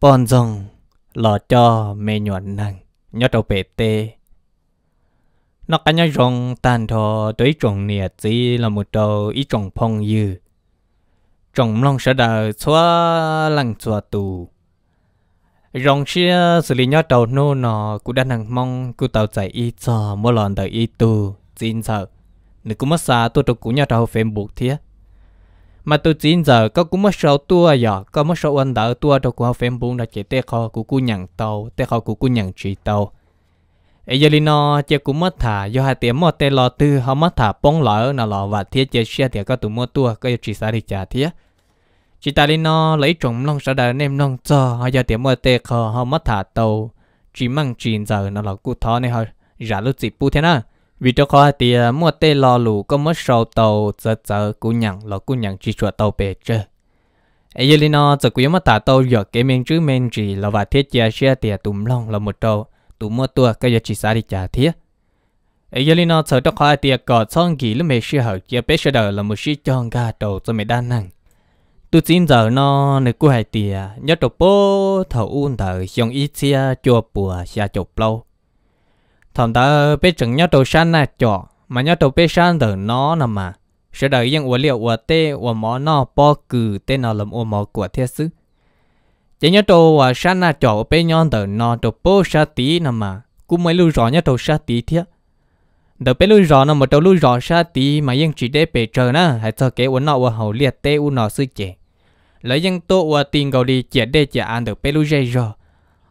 bọn dòng lò cho mẹ nhuận năng nhớ đầu bể tê nó cả nhớ rong tàn thọ tới trồng nịa chỉ là một đầu ý trồng phong dư trồng long sợ đờ xóa lăng xóa tù rong xia xử lý nhớ đầu nô nọ cũng đã năng mong cũng tàu chạy y cho mỗi lần tàu y tu xin sợ nếu cũng mất xa tôi tôi cũng nhớ đầu facebook buộc thiết mà từ chín giờ có cũng mất sầu tua giờ à, dạ. có mất sầu anh đỡ tua đâu cũng phim buồn đã chỉ tê kho của cú nhận tàu tê kho của cú nhận chỉ tàu ấy giờ nó chơi cũng mất thả do hai tiếng mất tê lò tư họ mất thả bóng lỡ nào lọ và thiết chỉ xe thì có tụ mua tua có chỉ xa đi trả thiết chỉ ta lên nó lấy trồng long sợ đời nem long cho họ giờ tiếng mất tê khờ họ mất thả tàu chỉ mang chín giờ nó lọ cú thó này họ giả lúc dịp bu thế nào vì cho khó thì à, mua tê lò lù có mất sâu tàu giờ giờ cú nhận lò cú nhận chỉ chuột tàu bể chơi ấy giờ nó giờ cú mất tả tàu giờ cái men chữ men chỉ là và thiết chia xe tiền tụm long là một tàu tụm mua tua cái giờ chỉ xả đi trả thiết ấy giờ nó giờ cho khó thì có xong gì lúc mấy sư học giờ bé sư đời là một sư chọn gà tàu cho mấy đa năng tôi xin giờ nó nơi cú hay tiền nhớ tàu bố thầu un thầu xong ít xe chùa bùa xe chụp lâu thằng ta biết chừng nhau đầu san nè chọ mà nhau đầu biết san từ nó nè mà sẽ đợi những uống liệu uống tê uống mỏ nó bỏ cử tê nó làm uống mỏ của thiên sứ chỉ nhau đầu và san nè chọ bên nhau từ nó đầu bố sa tí nè mà cũng mới lưu rõ nhau đầu sa tí thiệt đầu bên lưu rõ nè mà đầu lưu rõ sa tí mà những chỉ để bề trời nè hãy cho cái uống nó uống hậu liệt tê uống nó sư chè lấy những tổ uống tiền cầu đi chè để chè ăn được bên lưu dây rồi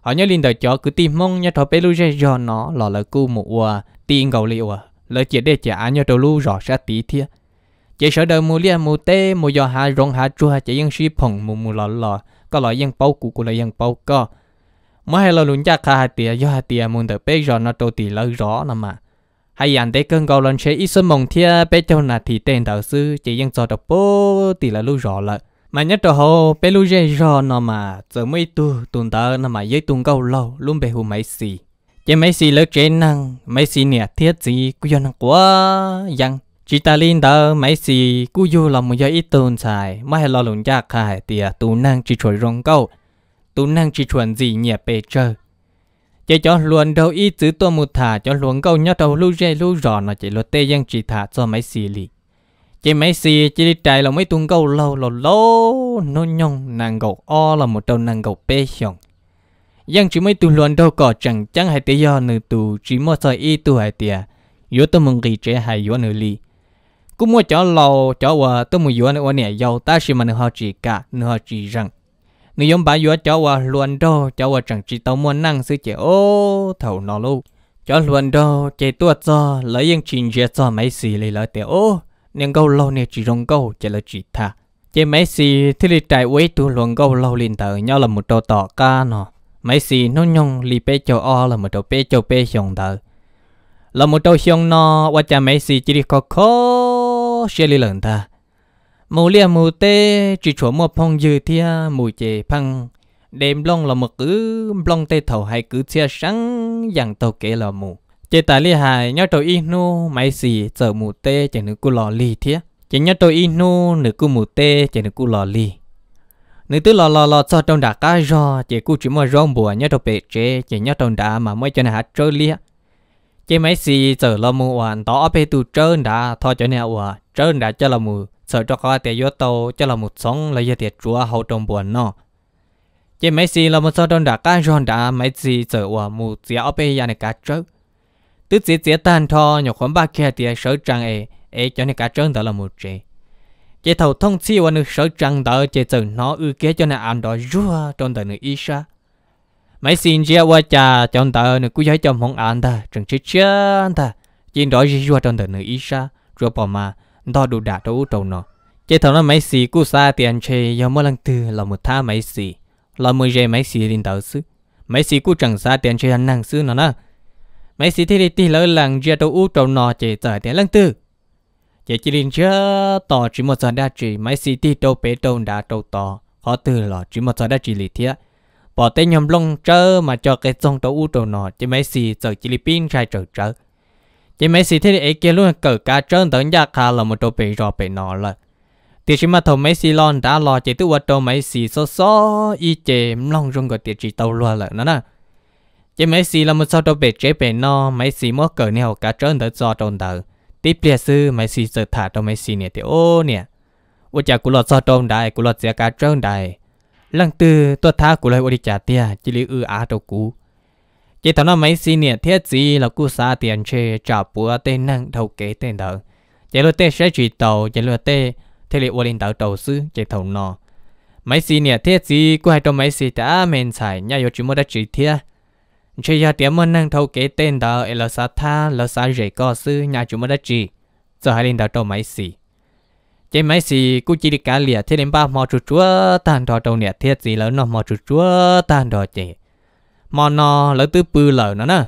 họ nhớ linh đời chó cứ tìm mong nhớ thọ bé lu ra do nó lò lỡ cu một ua à, tiền gầu liệu à lỡ chỉ để trả nhớ đầu lu rõ sẽ tí thiệt chỉ sợ đời mua lia mua tê mua giò hà rong hà chua chỉ yên si phồng mua mua lò lò có lò yên bao cụ cụ lò yên bao co mới hay lò lún chắc khá hà tiề do hà tiề muốn được bé giò nó đầu tì lỡ rõ nè mà hay anh để cơn gầu lên sẽ ít sớm mong thia bé châu nà thì tên đầu sư chỉ yên cho đọc bố tì lỡ lu rõ lợ mà nhất trò hồ bé lu dây rò nó mà giờ mới tu tuần tờ nó mà dây tuần câu lâu luôn bé hù mấy xì chế mấy xì lỡ chế năng mấy xì nè thiết gì cứ cho năng quá dăng chỉ ta lên tờ mấy xì cứ vô là một do ít tuần xài mà hay lo lùng cha khai tiệt tu năng chỉ chuẩn rong câu tu năng chỉ chuẩn gì nhẹ bề chơi chế cho luôn đầu ít chữ tua một thả cho luôn câu nhất đầu lu dây lu rò nó chỉ lo tê giang chỉ thả cho mấy xì lì chỉ mấy xì chỉ đi chạy là mấy tuần câu lâu lâu lâu nó nhong nàng gầu o là một đầu nàng gầu bê xong giang chỉ mấy tuần luận đâu có chẳng chẳng hay tiếc do nữ tù chỉ mua sợi y tu hay tiề yếu tôi mừng kỳ trẻ hay yếu nữ ly cũng mua chó lâu chó qua tôi mua yếu nữa nè giàu ta xí mà nữ họ chỉ cả nữ họ chỉ rằng nữ giống bà yếu chó qua luận đâu chó qua chẳng chỉ tao mua năng sư chế ô thầu nó lâu, chó luận đâu chế tuột do lấy yên trình chế cho mấy xì lấy lợi tiề ô nên gâu lâu nên chỉ rong gâu chỉ là chỉ thà chỉ mấy xì thì lì trải quấy tu luồng gâu lâu liền tờ nhau là một trò tỏ ca nọ mấy xì nó nhung li bê châu o là một trò bê châu bê xong tờ là một trò xong nọ và cha mấy xì chỉ đi khó khó xe li lần ta mù lia mù tê chỉ chỗ một phong dư thia mù chè phăng đêm long là một cứ long tê thầu hay cứ xe sáng dạng tàu kể là mù chế ta li hài nhớ trâu inu mấy xì chở mù tê chở nữ cu lò lì thiệt chỉ nhớ trâu inu nữ cu mù tê chở nữ cu lò lì nữ tứ lò lò lò cho trong đá cá rò chỉ cu chỉ mua rong bùa nhớ trâu bể chế chỉ nhớ trong đá mà mới cho nè hát chơi lia chế mấy xì chở lò mù hoàn tỏ bê tu chơi đá thọ cho nè hòa chơi đá cho lò mù sợ cho có tiền vô tàu cho là một sống là giờ tiền chúa hậu trong buồn nó chỉ mấy gì là một số trong đã cá ròn đã mấy gì sợ hòa mù chỉ ở bên nhà này cá trước tức chỉ chỉ tan thọ nhỏ khoảng ba kia thì sở trang ấy ấy cho nên cả trơn đó là một chế chế thầu thông chi và nước sở trang đó chế từ nó ư kế cho nên ăn đó rúa trong đời nước Isa mấy xin chia qua cha trong đời nước cứ giải cho mong ăn ta chẳng chỉ chân ta chỉ đó rúa trong đời nước Isa rồi bỏ mà đó đủ đạt đủ trâu nó chế thầu nó mấy xì cú xa tiền chê do mỗi lần từ là một tha mấy xì là mười giờ mấy xì lên đầu xứ mấy xì cú chẳng xa tiền chê năng xứ nó nè mấy sĩ thì đi lỡ lần giờ tôi u trâu nọ chỉ giờ để lần tư chỉ chỉ linh chưa tỏ chỉ một giờ đã chỉ mấy sĩ thi đâu bé đâu đã đâu tỏ khó từ lọ chỉ một giờ đã chỉ lý thiết bỏ tay nhầm lông trơ mà cho cái sông tôi u trâu nọ chỉ mấy sĩ giờ chỉ lý pin trai trở trở chỉ mấy sĩ thi thì ấy kia luôn cờ cá trơn tới nhà khá là một trâu bé rò bé nọ rồi thì chỉ mà thầu mấy sĩ lon đã lọ chỉ tu vật đâu mấy sĩ so so y chè long rung cái tiệt chỉ tàu luôn là nó nè จะไม่สีเราไม่ชอบตัวเป็ดเจ็บเป็นนอไม่สีมัอเกินเนี่ยหกการจินเดือดจอดตรงเดอมติเปลี่ยซื้อไม่สีเสือถ่าตัวไม่สีเนี่ยเดียวเนี่ยว่าจะกุหลาบจอดตรงได้กุหลาบเสียการจินได้หลังตือตัวท้ากุหลาบอุดิจัตเตียจิลิอืออาตัวกูจะทำนอไม่สีเนี่ย เทียสีเรากู้ซาเตียนเชจับปัวเต้นนั่งเท่าเก๋เต้นเดอมจะลุ้นเต้ใช้จีโตจะลุ้นเต้เทเลวอลินเต้าโตซื้อจะทำนอไม่สีเนี่ยเทียสีกูให้ตัวไม่สีแต่เมนใส่ย่าโยจิโมดะจีเทีย chỉ giờ tiệm môn năng thâu kế tên đó là sa tha là sa rể co sư nhà chúng mới đã chỉ giờ hai lên đó đầu máy xì chế máy xì cũng chỉ đi cá lìa thế đến ba mò chuột chúa tàn đỏ đầu nè thiết gì lớn nó mò chuột chúa tàn đỏ chế mò nó lỡ tứ bự lỡ nó nè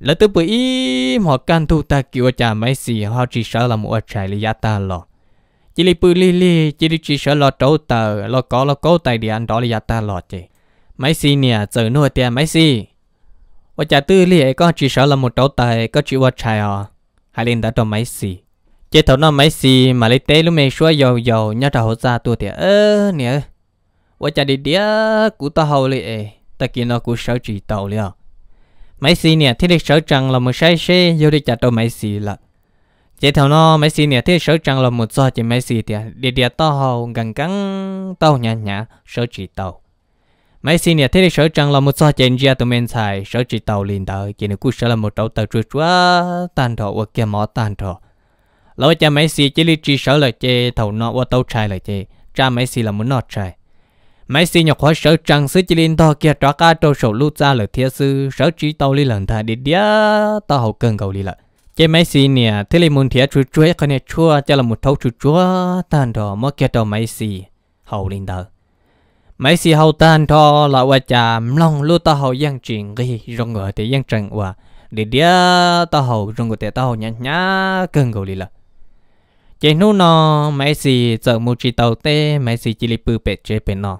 lỡ tứ bự ý mò can thu ta kiểu cha máy xì họ chỉ sợ là một trái lìa ta lọ chỉ đi bự lì lì chỉ đi chỉ sợ lo trâu tờ lo có lo cố tài đi ăn đó lìa ta lọ chế máy xì nè giờ nuôi tiền máy xì và trả tư lì có chỉ sợ là một đầu tài có chỉ qua chạy à hai lên đã trong máy xì chế thầu nó máy xì mà lấy té lúc mày xóa dầu dầu nhớ trả hồ ra tôi thì ơ nè và chả đi đĩa cụ ta hầu lì ta kia nó cụ sợ chỉ tàu liền à? máy xì nè thì được sợ rằng là một sai xe vô đi trả trong máy xì là chế thầu nó máy xì nè thì sợ rằng là một do chỉ máy xì thì đi đĩa to hầu gần cắn tàu nhả nhả sợ chỉ tàu mấy xin nhà thế thì sở trăng là một so chèn gia tụi mình xài sở chỉ tàu liền tờ chỉ nếu cứ sở là một tàu tàu chúa chúa tàn thọ và kia mỏ tàn thọ lâu cha mấy xì chỉ lý chỉ sở là chê thầu nọ và tàu trai là chê cha mấy xì là muốn nọ trai mấy xì nhọc khóa sở trăng sứ chỉ liền to kia tróa ca trâu sổ lút ra là thiên sư sở chỉ tàu lý lần thay đi đía tàu hậu cần cầu lý lợi chế mấy xì nè thế là muốn thiệt chúa chúa cái này chúa cha là một thấu chúa chúa tàn thọ mất kia tàu mấy xì hậu liền tờ mấy si hậu tan thọ là vợ cha long lu ta hậu giang chuyện ghi rong ngựa thì giang trần và để đĩa ta hậu rong ngựa thì ta hậu nhá nhá cơn gầu đi là chỉ nô nó mấy si chợ mua chỉ tàu tê mấy si chỉ lấy bự bẹt chế bẹt nó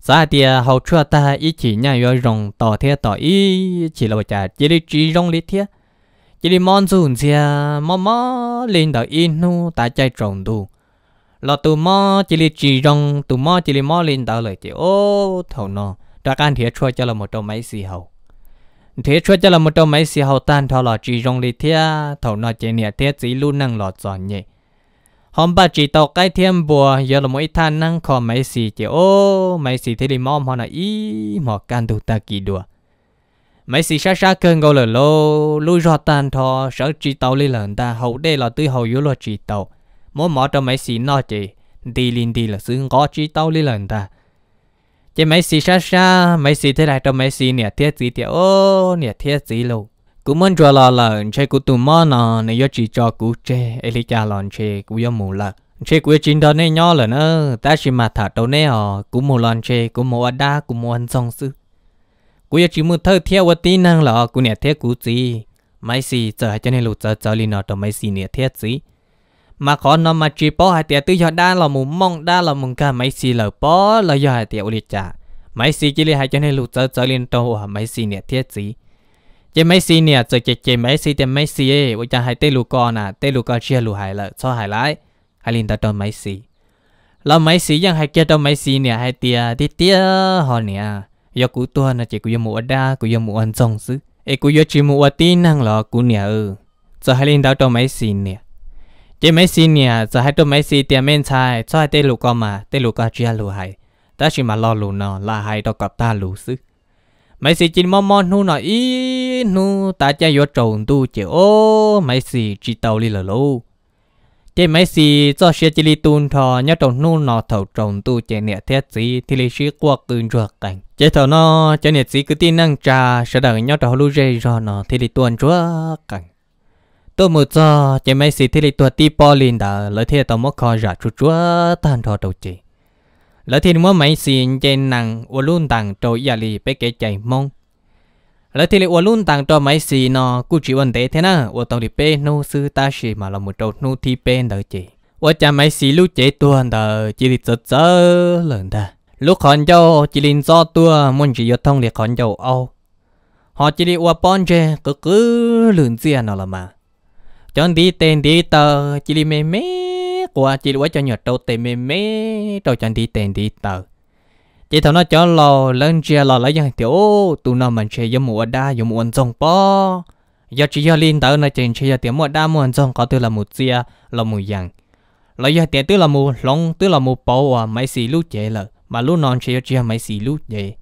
sao tia hậu chua ta ý chỉ nhã yo rong tỏ thế tỏ ý chỉ là vợ cha chỉ lấy chỉ rong lý thế chỉ lấy món dùng xe mò mò lên đầu in nô ta chạy trồng đủ ลอตัวมอจิลิจีรงตัวมอจิลิมอลินดาเลยเจโอถ่านอจากการเทียช่วยจะละหมดตัวไม่สีเหาเทียช่วยจะละหมดตัวไม่สีเหาตันทอลอจีรงลิเทียถ่านอเจเนียเทียจีลู่นั่งหลอดจอนเย่หอมบาจีตอกใกลเทียมบัวยาละหมดอีท่านนั่งคอไม่สีเจโอไม่สีที่ลิมอมหอนอีหมอกการดูตะกีดัวไม่สีชาชาเกินก็เลยโลลู่จอดตันทอเสือจีตอลิหลังตาหูเหายวเราตื้อหูอยู่ลอจีตอ mỗi mỏ trong mấy xì nó chị đi liền đi là xương có chi tao đi lần ta chứ mấy xì xa xa mấy xì thế này trong mấy xì nè thiết gì thì ô nè thiết gì luôn cú muốn cho lò là chơi cú tụm mò nọ này do chỉ cho cú chơi ấy cha lòn chơi cú do mù là chơi cú chín đó nên nhỏ là ơ ta chỉ mà thả đâu nè họ cú mù lon chơi cú mù ăn đa cú mù ăn xong sư cú giờ chỉ muốn thơ thiết vật tí năng lò cú nè thiết cú gì mấy xì giờ cho nên lụt giờ giờ liền nọ trong mấy xì nè thiết gì mà khó nó mà chỉ bỏ hai tiền tự do đa là muốn mong đa là muốn cả mấy xì lở bỏ là do hai tiền uli trả mấy xì chỉ là hai cho nên lụt trở trở lên tàu hả mấy xì nè thiết gì chế mấy xì nè rồi chế chế mấy xì tiền mấy xì ấy bây giờ hai tê lụt con à tê lụt con chia lụt hai lợ cho hai lái hai lên tàu mấy xì là mấy xì ยัง hai kia tàu mấy xì nè hai tiệt tiệt tía họ nè do cú tua là chỉ cú yêu mua đa cú yêu mua ăn rong xứ ấy cú yêu chỉ mua tin năng là cú nè ừ giờ hai lên tàu mấy xì nè chỉ mấy xin nè giờ hai tôi mấy xin tiền men chai, cho hai tê lù con mà tê lù con chia lù hay ta chỉ mà lo lù nọ, là hay đâu có ta lù xứ mấy xì chỉ mò mò nu nọ, ý nu ta cha vô trộn tu chỉ ô mấy xì chỉ tàu đi lờ lô chế mấy xì cho xe chỉ đi tuôn thọ, nhớ trộn nu nọ thầu trộn tu chế nè thiết gì thì li xí qua cưng ruột cảnh chỉ thầu nọ chế nè gì cứ tin năng trà sợ đời nhớ trộn lu dây rồi nọ thì li tuôn ruột cảnh ตัวมือจ้าจะไม่สิที่ลิตัวตีปอลินดาลเทียตอมคอจัดชุดจ้าตันทอดูจีแลเที่นว่าไม่สิเจนนังวลุนต่างโตจยาลีไปเกใจมงแลเที่ยนวลุนต่างโตไม่สินอ กูจีวันเตเทนะวตองดิเปนูซือตาชีมาลมุโจนูที่เป็นเดจีว่าจะไม่สิลูกเจตัวเดจีริจเจอเลนงดาลูกคอนเจ้าจีรินซอตัวมันจียอดทองเลียขอนเจ้าเอา หอจีริวปอนเจก็คือหลืนเสียนอลมา chọn đi tên đi tờ chỉ đi mê mê của chỉ đuổi cho nhật đầu tên mê mê đầu chọn đi tên đi tờ chỉ thằng nó cho lò lên chia lò lấy dân tiểu tụ nó mình chơi giống mùa đa giống mùa rồng po giờ chỉ giờ liên tờ nó chơi chơi tiểu mùa đa mùa rồng có từ là một chia là mùa giang lấy giờ tiền tức là mùa long tức là mùa bầu à mấy xì lú chơi là mà lú non chơi chơi mấy xì lú vậy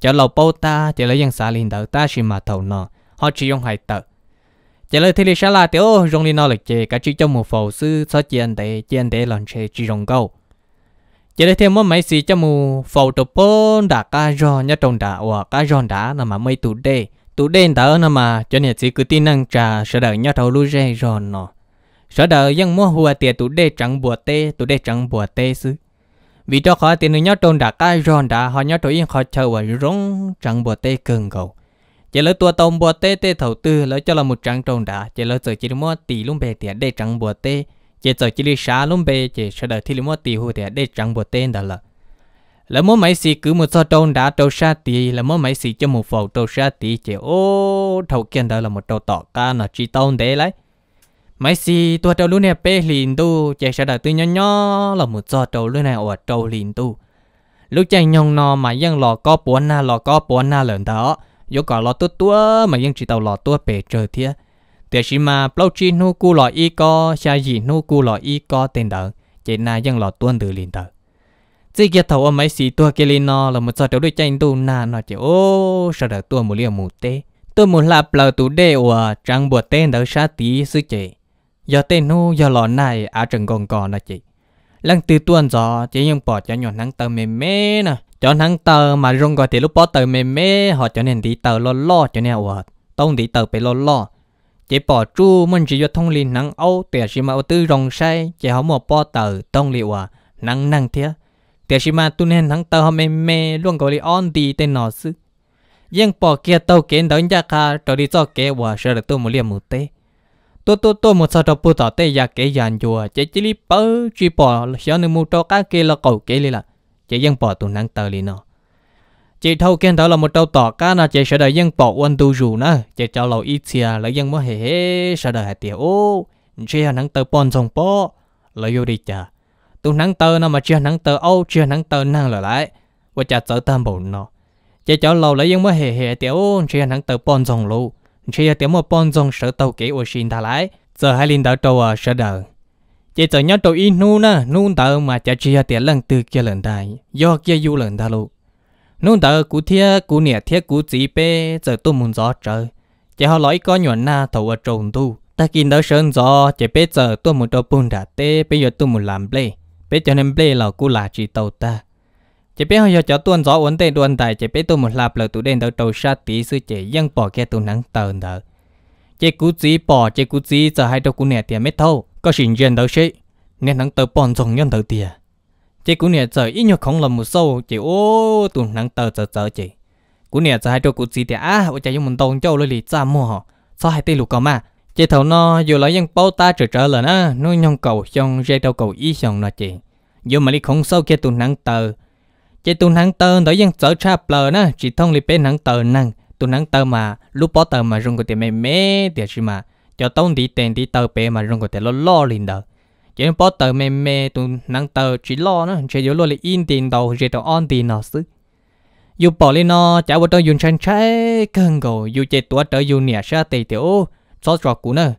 cho lò bầu ta chỉ lấy những xã liên tờ ta chỉ mà thầu nó họ chỉ dùng hai tờ chỉ là thì sẽ là tiểu rong đi nó là chỉ cả chỉ trong một phổ sư cho chỉ anh để chỉ anh để lần sẽ chỉ rong câu chỉ là thêm một mấy xì trong một phổ tổ bốn đã cá rò nhất trong đã và cá rò đã là mà mấy tụ đê tụ đê đó là mà cho nên chỉ cứ tin năng trà sợ đợi nhau thầu lưu dây rò nó sợ đợi những mua hùa tiền tụ đê trắng bùa tê tụ đê trắng bùa tê sư vì cho khó tiền nữa nhau trong đã cá rò đã họ nhau thầu yên khó chờ và rong trắng bùa tê cường cầu chỉ lỡ tua tông bùa tê tê thầu tư lỡ cho là một trắng tròn đã chỉ lỡ giờ chỉ một tỷ luôn bề tiền để trắng bùa tê chỉ giờ chỉ đi xá luôn bề chỉ sợ đó thì một tỷ hồ tiền để trắng bùa tê đó là lỡ mua máy xì cứ một so tròn đã trâu xa tỷ lỡ mua máy xì cho một phẩu trâu xa tỷ chỉ ô thầu kiện đó là một trâu tỏ ca nó chỉ tông để lấy máy xì tua trâu luôn này bề lìn tu chỉ sợ đó tôi nhỏ nhỏ là một so trâu luôn này ở trâu lìn tu lúc chạy nhông nó mà dân lò có bốn na lò có bốn na lớn đó yo cả lọ tua tua mà yên chỉ tàu lọ tua bể trời thiệt thế chỉ mà bao chi nu cu lọ i co xa gì nu cu lọ i co tên đỡ chỉ na yên lọ tuôn từ liền đỡ chỉ kia thầu ông mấy xí tua kia lên nó là một trò đấu đôi tranh tu na nó chỉ ô sao đỡ tua một liều một tê tôi muốn là plau tu đê ủa trang bùa tên đỡ xa tí sư chị giờ tên nu giờ lọ này à chẳng còn còn là chị lần từ tuần gió chỉ nhưng bỏ cho nhỏ nắng tờ mềm mê nè cho hắn tờ mà rung gọi thì lúc bỏ tờ mềm mê họ cho nên tí tờ lo lo cho nên họ tông tí tờ bị lo lo chỉ bỏ chu mình chỉ cho thông liền nắng âu tiền chỉ mà tư rong say chỉ họ một bỏ tờ tông liệu à nắng nắng thế tiền chỉ mà tu nên hắn tờ họ mềm mê luôn gọi li on đi tên nó sư nhưng bỏ kia tàu kiến đón ra cả cho đi cho kế và sợ được tôi một liềm một tê tôi tôi tôi một sao đọc bút tao tê ya kế dàn chùa chỉ chỉ li bơ chỉ bỏ xéo nên mua cho các kia là cầu kế li là chỉ dân bỏ tụ năng tờ lì nó chỉ thâu kiên thảo là một trâu tỏ cá nó chỉ sợ đời dân bỏ quân tu rủ nó chỉ cho lầu ít xìa lấy dân mới hề hề sợ đời hạt tiểu ô chỉ năng tờ bòn sông bó lấy vô đi chả tụ năng tờ nó mà chưa năng tờ âu chưa năng tờ năng lại lại và chả sợ tam bổn nó chỉ cho lầu lấy dân mới hề hề tiểu ô chỉ năng tờ bòn sông lù chỉ tiểu mà bòn sông sợ tàu kỹ ô xin ta lại giờ hai linh đỡ trâu à sợ đời chỉ tờ nhau tàu in nu na nu tờ mà chả chỉ tiền lần từ kia lần đại do kia du lần ta lu nu tờ cú thia cú nè thia cú chỉ pe giờ tôi muốn gió trời chỉ họ nói có nhuận na thầu ở trồng tu ta kinh đó sơn gió chỉ pe giờ tôi muốn đâu bùn đã tê bây giờ tôi muốn làm ble bây cho nên ble là cú là chỉ tàu ta chỉ biết họ cho tuần gió ổn định tuần tài chỉ biết tôi một lạp lờ tụ đen đầu tàu sa tí sư chỉ dân bỏ kia tụ nắng tờ nở chỉ cú chỉ bỏ chỉ cú chỉ giờ hai đầu cú nè tiền mét thâu có xin dân đầu sĩ nên nắng tờ bọn dòng nhân đầu tiền chị cũng nè trời ít nhiều không là một sâu chị ô tụi nắng tờ trợ trợ chị cũng nè trời hai chỗ cũng gì thì à vợ chồng một tông châu lôi lì ra mua họ sao hai tên lục cầu mà chị thầu nó dù lấy dân bao ta trợ trợ lên á nó nhông cầu trong dây đầu cầu ý xong là chị dù mà đi không sâu kia tụi nắng tờ chị tụi nắng tờ tới dân trợ cha bờ nó chỉ thông lì bên nắng tờ năng tụi nắng tờ mà lúc bỏ tờ mà rung cái tiền mẹ mẹ tiền gì mà cho tông đi tiền đi tờ bé mà rong có thể lo lo liền đó chỉ nên bỏ tờ mê mê tụ năng tờ chỉ lo nó chỉ yếu lo là in tiền đầu chỉ đầu on tiền nó xứ dù bỏ lên nó chả bỏ tờ dùng chân trái cần gồ dù chỉ tua tờ dùng nhà sa tề tiểu cho trò cũ nữa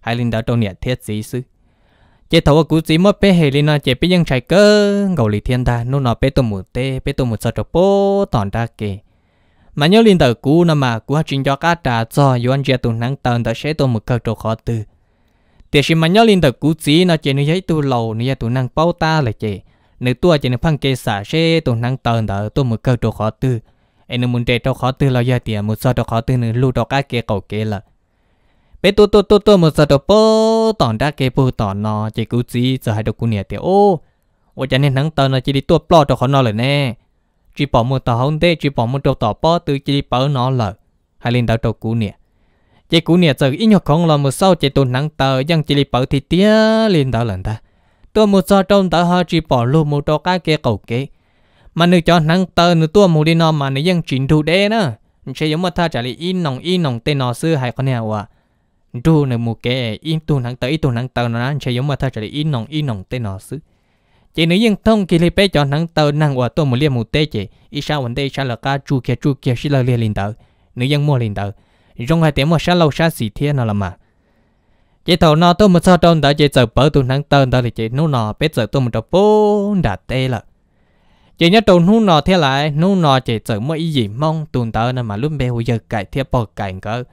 hai linh đó trong nhà thiết gì xứ chỉ thầu cũ gì mất bé hề lên nó chỉ biết dân trái cơ gồ lì thiên ta nó nó bé tụ một tê bé tụ một sợ trò bố tòn ta kì mà nhớ liên tờ cũ nó mà cú trình cho cá trà cho yuan chia tụ năng tần đã sẽ tụ một câu trò khó từ tiếc gì mà nhớ liên tờ cũ chỉ nó chỉ nó giấy tụ lầu nó giấy tụ năng bao ta là chỉ nếu tua chỉ nó phăng kê xả sẽ tụ năng tần đã tụ một câu trò khó từ anh muốn để trò khó từ là giờ tiền một sao trò khó từ nữa lưu trâu cá kê cầu kê là bé tụ tụ tụ tụ một sao trâu bơ tòn đá kê bơ tòn nó chỉ cú chỉ giờ hai đồ cú nè tiếc ô ôi cho nên năng tần nó chỉ đi tua plot trâu khó nó rồi nè chỉ bỏ một tờ hôn tê chỉ bỏ một đầu tỏ bỏ từ chỉ bỏ nó lợ hay lên đảo đầu cũ nè chỉ cũ nè giờ ít nhọc không là một sau chỉ tồn nắng tờ nhưng chỉ bỏ thì tía lên đảo lần ta tôi một sau trong đảo họ chỉ bỏ luôn một đầu cái kia cầu kế mà nữ cho nắng tờ nữ tua một đi nó mà nữ dân chỉnh đủ đê nữa sẽ giống mà tha trả lại in nòng in nòng tên nó xưa hay con nè à đủ nữ mù cái in tu nắng tờ ít tu nắng tờ nó sẽ giống mà tha trả lại in nòng in nòng tên nó xưa chỉ nữ yên thông kỳ lý bé cho nắng tàu năng của tôi một liên một tế chỉ ít sao vấn đề sao là cá chu kia chu kia xí là liên linh tàu nữ yên mua linh tàu trong hai tiếng mà sao lâu sao xì thiên nào là mà chỉ thầu nó tôi một sao trong đó chỉ giờ bớt tôi nắng tàu đó thì chỉ nô nọ bé giờ tôi một đầu bốn đã tê là chỉ nhớ tôi nô nọ thế lại nô nọ chỉ giờ mua ý gì mong tuần tàu nào mà lúc bé hồ giờ cải thiết bỏ cảnh cơ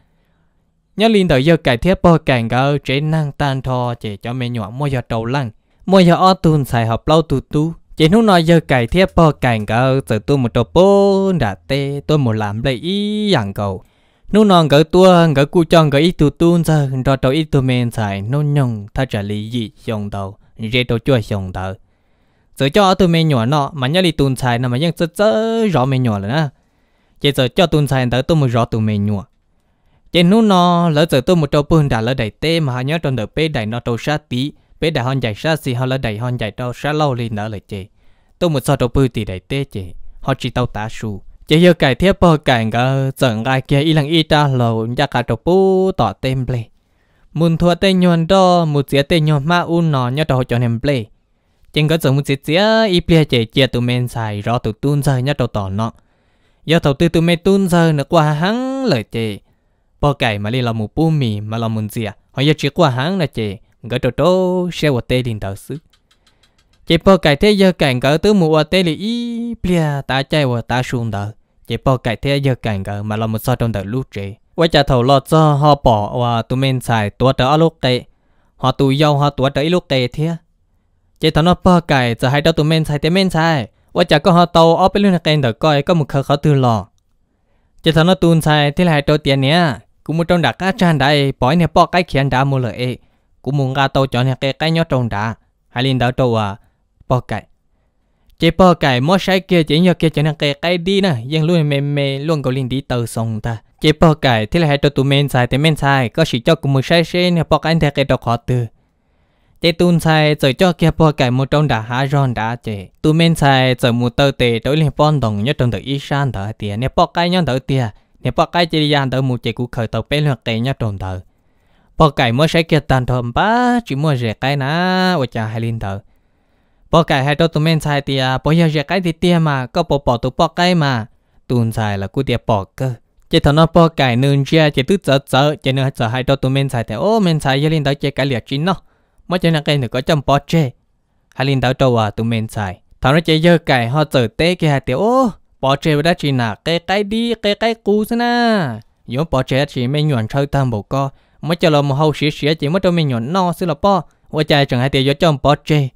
nhớ linh tàu giờ cải thiết bỏ cảnh cơ chỉ năng tan thò chỉ cho mẹ nhỏ mua giờ tàu lăng mua giờ ở tuần xài họp lâu tu tu chỉ lúc nói giờ cày thiết bò cày cả giờ tôi một đầu bốn đã tê tôi một làm lấy ý dạng cầu nô non gỡ tua gỡ cu chong gỡ ít tu tu giờ rồi đầu ít tu men xài nô nhung ta trả lý gì xong đầu rê đầu chua xong đầu giờ cho tu men nhỏ nọ mà nhớ đi tu xài nằm mà ยัง rất rất rất rõ men nhỏ rồi nè chỉ giờ cho tu xài tới tôi một rõ tu men nhỏ chỉ nô nọ lỡ giờ tôi một đầu bốn đã lỡ đầy tê mà nhớ trong đầu bê đầy nó đầu sát tí bé đã hòn dạy xa xì họ là đầy hòn dạy đâu xa lâu lên nở lời chê tôi một sao đầu bư thì đầy tê chê họ chỉ tao tá su chê yêu cải thiết bò cảnh cả chẳng ai kia y lăng y ta lâu nhà cả đầu bư tỏ tên ble muốn thua tên nhuận đó một dĩa tên nhuận mà u nó nhớ đầu cho nên ble chính có giống một dĩa dĩa y ble chê chia tụi men xài rõ tụi tuôn rơi nhớ đầu tỏ nọ do đầu tư tụi men tuôn rơi nữa qua hắng lời chê bò cải mà đi là mù bù mì mà là một dĩa họ giờ chỉ qua hắng là chê gỡ trò trô xe của tê liền đỡ xứ chỉ bỏ cái thế giờ cảnh gỡ tứ mùa tê lì y bia ta chạy của ta xuống đỡ chỉ bỏ cái thế giờ cảnh gỡ mà là một sao trong đỡ lúc trễ quay trả thầu lọt cho họ bỏ và tụi mình xài tua ở lúc tê họ tụi dâu họ tua ở lúc tê thế chỉ thằng nó bỏ cái giờ hai đứa tụi mình xài tê mình xài quay trả có họ tàu ở bên luôn cái đỡ coi có một khờ khó từ lọ chỉ thằng nó tuôn xài thế là hai đứa tiền nha. cũng một trong đạc cá tràn đại bỏ nè bỏ cái khiển đã mua lợi cú muốn ga tàu chọn hàng cái cái nhó trồng đã hai linh đảo tàu à bò cải chế bò cải mỗi sai kia chế nhó kia chọn hàng cái cái đi nè dân luôn mê mê luôn có linh đi tàu sông ta chế bò cải thế là hai tàu tụ men sai thế men sai có chỉ cho cú muốn sai sai nè bò cải thế cái đọc họ từ chế tuôn sai rồi cho kia bò cải một trong đã hai ròn đã chế tụ men sai rồi một tàu tề đối liền bon đồng nhớ trong đời ít san thở tiền nè bò cải nhớ thở tiền nè bò cải chế đi ăn thở một chế cú khởi tàu bé luôn cái nhó trong đời bỏ cái mua sẽ kia tàn thầm ba chỉ mua rẻ cái nà ôi chà hai linh thở bỏ cái hai đôi tụi mình xài thì à bỏ giờ rẻ cái thì tiền mà có bỏ bỏ tụi bỏ cái mà tuần xài là cứ tiền bỏ cơ chỉ thằng nó bỏ cái nương chia chỉ tứ giờ giờ chỉ nương giờ hai đôi tụi mình xài thì ô mình xài giờ linh thở chỉ cái liệt chín nó mới cho nó cái nữa có chăm bỏ chê hai linh thở đâu à tụi mình xài thằng nó chỉ giờ cái họ giờ té cái hai tiểu ô bỏ chê với đã chỉ nà cái cái đi cái cái cú xí na yếu bỏ chê chỉ mấy nhuận chơi tam bộ co mới cho lo một hậu xỉa xỉa chỉ mới cho mình nhọn no xí là po và chạy chẳng hai tiền do cho ông po chê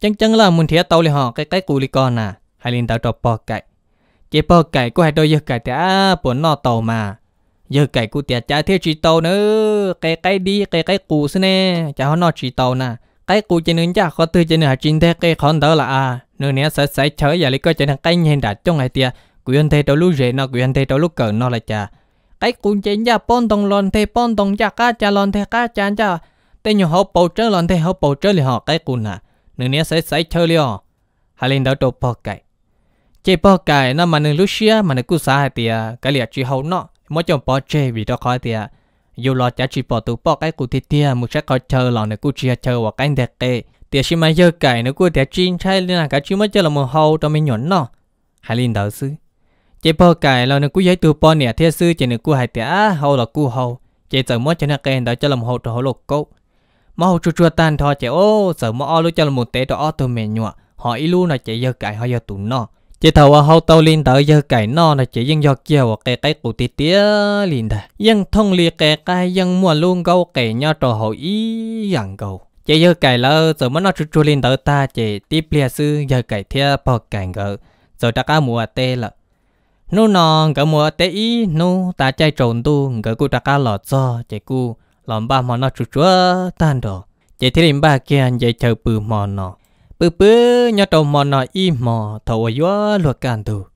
chẳng chẳng là muốn thiệt tàu li họ cái cái cù li con à hai linh tàu cho po cậy chỉ po cậy có hai đôi giờ cậy thì à buồn no tàu mà giờ cậy cụ tiệt chả theo chỉ tàu nữa cái cái đi cái cái cù xí nè chả họ no chỉ tàu nè cái cù chỉ nên chả khó tư chỉ nên chính thế cái con đỡ là à nửa nè sẽ sẽ chơi giờ li coi chỉ nên cái nhìn đặt trong hai tiền quyền thế tàu lúc rẻ nó quyền thế tàu lúc cỡ nó là chả ไกกุญเจนยาป้อนตรงลอนเทป้อนตรงจาก้าจะลอนเทก้าจานจ้าแต่อยู่เขาปูเจอลอนเทเขาปูเจอเลยหอไกกุนอ่ะหนึ่งเนี้ยใส่ใส่เชอเลยอ๋อฮาเลนดาวตัวปอกไก่เจ็บปอกไก่นั่นมันหนึ่งลูเชียมันหนึ่งกุสาหเตียกะเลียจีเขาเนาะมั่วจมปอเจวีดอกคอยเตีย อยู่รอจะจีปอตัวปอกไก่ กูเตียมุชักคอยเชอหลอนหนึ่งกุเชียเชอว่าไก่เด็กเกเตียชิมาเยอะไก่หนึ่งกุเตียจีนใช่เลยนะกะชิมาเจอละมือเขาตัวไม่หย่อนเนาะฮาเลนดาวซื้อ chế bơ cài lo nên cú giấy từ bơ nè thế sư chỉ nên cú hai tía hậu là cú hậu chế sợ mất cho nó kèn đó cho làm hậu rồi hậu lục cốc mà hậu chua chua tan thò chế ô sợ mất o lúc cho làm một tế đó từ mẹ nhọ họ ý luôn là chế giờ cài họ giờ tụ nọ chế thầu hậu tàu liền tới giờ cài nọ là chế dân do kia hoặc cái cái cụ tía tía liền ta dân thông lì cái cái dân mua luôn câu cái nhau trò hậu ý rằng câu chế giờ cài lơ sợ mất nó chua chua liền tới ta chế tiếp lia sư giờ cài thia bơ cài ngờ giờ ta cá mua tê là nô nọ cái mùa tết ý nô ta chạy trốn tu cái cụ ta cá lọt cho chạy cụ lòng ba mò nó chuột chúa tan đồ chạy thế ba kia anh chạy chờ bự mò nó bự bự nhớ trộn mò nọ y mò thầu ở gió luật cản tu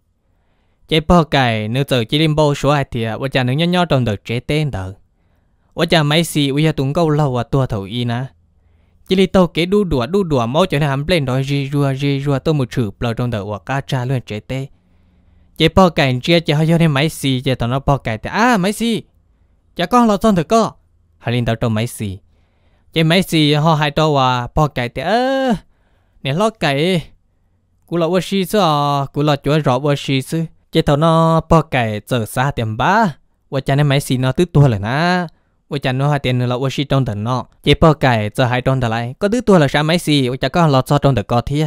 chạy bò cày nếu giờ chỉ điểm bao số ai thì vợ chồng nhớ nhớ trộn được chế tên đó vợ chồng mấy xì bây giờ tụng câu lâu à tua thầu y nè chỉ li tàu kế đu đùa đu đùa mau cho nên hàm lên đó gì rùa gì rùa tôi một chữ bờ trong đầu và cá cha luôn chế tên เจ๊ปอไก่เจียจะเขาเยอะในไม้สีเจ๊ตอนนั้นปอไก่แต่อ้าไม้สีจะก้อนเราต้นเถอะก็ฮารินตาตัวไม้สีเจ๊ไม้สีเขาหายตัวว่าปอไก่แต่เออเนี่ยลอกไก่กูลรกว่าชีซะกูลรกจะรอว่าชีซะเจ๊ตอนนั้นปอไก่เจอซาเต็มบ้า ว่าจะในไม้สีนอตื้อตัวเลยนะ ว่าจะนว่าเตียนเราว่าชีตรงแต่นาเจ๊ปอไก่เจอหายตรงแต่ไร ก็ตื้อตัวเลยใช้ไม้สีว่าจะก้อนเราซอตรงแต่ก็เทีย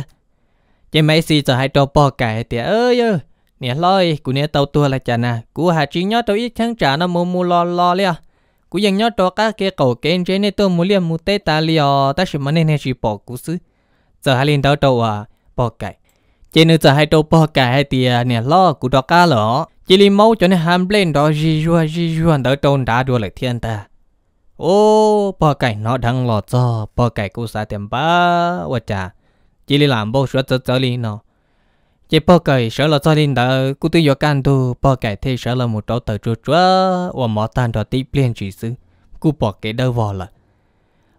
เจ๊ไม้สีเจอหายตัวปอไก่แต่เออเยอ nè lôi của nè tàu tua là chả nè, của hà chỉ nhớ tàu ít tháng trả nó mua mua lo lo lia à. của dân nhớ tàu cá kia cầu kén trên nè tôi mua lia mua tê ta lia à. ta sẽ mà nên nè chỉ bỏ cú xứ giờ hai lên tàu tàu à bỏ cải trên nữa giờ hai tàu bỏ cải hai tia nè lo của tàu cá lỏ chỉ li mau cho nên ham lên đó gì rùa gì rùa tàu tàu đã đua lại thiên ta ô bỏ cải nó đang lọt cho bỏ cải cô sa tiền ba và chả chỉ li làm bao suất cho cho li nó chỉ bao cái sợ là gia đình đó cứ tự do can tu bao cái thế sợ là một chỗ tờ chúa chúa và mỏ tan đó tiếp liền chỉ sư cứ bỏ cái đâu vào là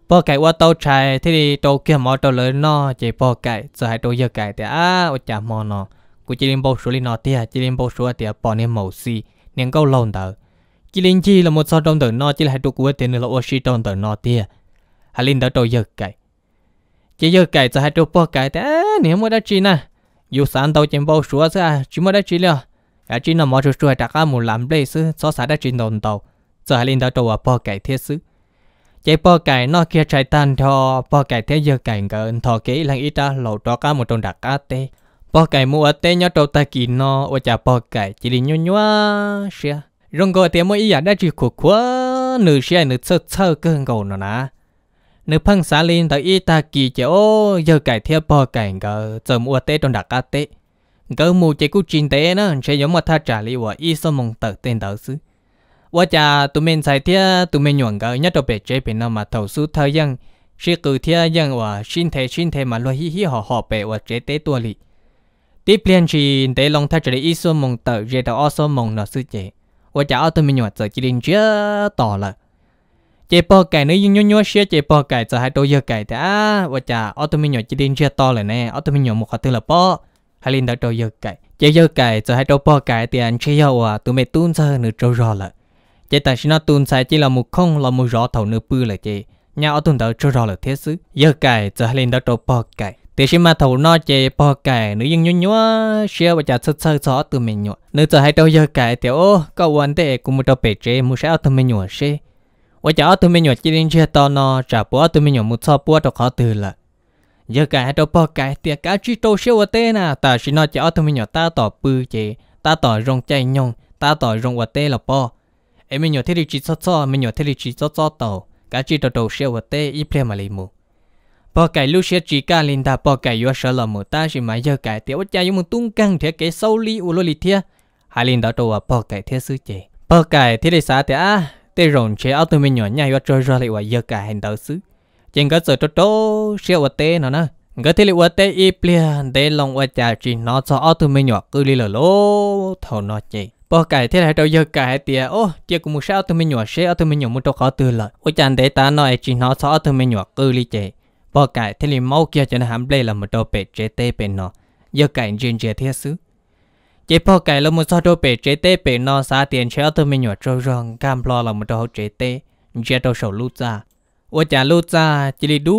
bao cái qua tàu chạy thế thì tàu kia mở tàu lớn nó chỉ bao cái giờ hai tàu giờ cái thì à ở chả mỏ nó cứ chỉ lên bao số lên nó tiệt chỉ lên bao số tiệt bỏ nên màu xì nên câu lồng tờ chỉ lên chi là một số trong tờ nó chỉ là hai tàu cuối tiền là ô xì trong tờ nó tiệt hai lên đó tàu giờ cái chỉ giờ cái giờ hai tàu bao cái thì à nếu mới đã chi nè dù sáng tàu chém bao số ra chỉ mới đã chỉ là à chỉ là mọi thứ rồi một làm đây sư so sánh đã chỉ nồng tàu giờ hai linh tàu tàu bao cải thiết sư chạy bao cải nó kia chạy tan thò bao cải thế giờ cải gần thò kỹ là ít ta lẩu đó cả một trong đặc cá tê bao cải mua tê nhớ trâu ta kỳ nó ở chả bao cải chỉ đi nhua nhua xia rong gọi tiếng mỗi ý à, đã chỉ khổ quá nửa xia nửa sơ sơ cơn cầu nó nè nếu phăng xa linh tới y ta kỳ chế ô giờ cải thiệp bò cảnh gờ giờ mua tê trong đặc ca tê gờ mù chế cú chín tê nó sẽ giống mà tha trả lý và y số mong tờ tên tờ xứ và cha tụi mình xài thiệp tụi mình nhuận gờ nhất đầu bể chế bên nó mà thầu số thời gian sẽ cử thiệp dân và xin thế xin thế mà lo hi hi họ họ bề và chế tê tua lì tiếp liên chỉ tê long tha trả lý y số mong tờ giờ đầu ô số mong nó sư chế và cha tụi mình nhuận giờ chỉ linh chưa tỏ lại chế bò nữa nếu nhú nhú xe chế bò cải giờ hai đôi giờ cải thì à và chả auto mình nhỏ chỉ đến chia to là nè auto mình nhỏ một khóa tư là bò hai linh đã đôi giờ cải chế giờ cải giờ hai đôi bò cải thì anh chơi giờ à tụi mày tuân ra nữa trâu rò là chế ta sao nó tuân sai chỉ là một không là một rõ thầu nửa bự là chế nhà ở tuần đã trâu rò là thế xứ giờ cải giờ hai linh đã đôi bò cải thì xin mà thầu nó chế bò cải nữa dân nhún nhúa xe và chả sơ sơ gió từ mình nhọ nữa giờ hai đôi giờ cải thì ô có quan thế cũng một đôi bể chế mua sẽ ở từ mình nhọ xe ว่าจะเอาตัวมันอยู่จีนเชื่อตอนนอจะปัวตัวมันอยู่มุดซอปัวตัวเขาตื่นละเยอะแก่ตัวพ่อแก่เตียกาชิโตเชียวเต้น่ะแต่ชินอจะเอาตัวมันอยู่ตาต่อปือเจตาต่อรงใจยงตาต่อรงวัเต้ละป้อไอ้มันอยู่ที่ริจิซอซอมันอยู่ที่ริจิซอซอโตกาชิโตโตเชียวเต้อีเพลมาเลยมูพ่อไก่ลูกเชียจีกาลินตาพ่อไก่ยัวเสลมูตาชิมาเยอะแก่เตียวใจยมึงตุ้งกังเถียเกเซาลีอุลลิเทียฮาลินตาตัวพ่อไก่เทียซื้อเจพ่อไก่ที่ได้สาเตีย tê rộn chế áo tụi mình nhỏ nhảy và trôi ra lại và giờ cả hành tàu xứ chẳng có sợ trâu trâu xe và tê nó nè cái thế là tê y plea tê lòng và chả chỉ nó cho áo tụi mình nhỏ cứ đi lờ lô thầu nó chạy bỏ cái thế này trâu giờ cái tiệt ô chỉ cũng một sao tụi mình nhỏ xe áo tụi mình nhỏ một trâu khó từ lời ô chàng để ta nói chỉ nó cho áo tụi mình nhỏ cứ đi chạy bỏ cái thế này máu kia cho nó hàm lê là một trâu bể chế tê bể nó giờ cái chuyện chế thế xứ จพ่อไก่แล้วมุซอดูเปเจเตเปนอสาเตียนเชอตมีหนวดจรองกามพลอเรามุดเอาเจเตเจตเอาลูจ้าว่าลูจ้าจิลิดู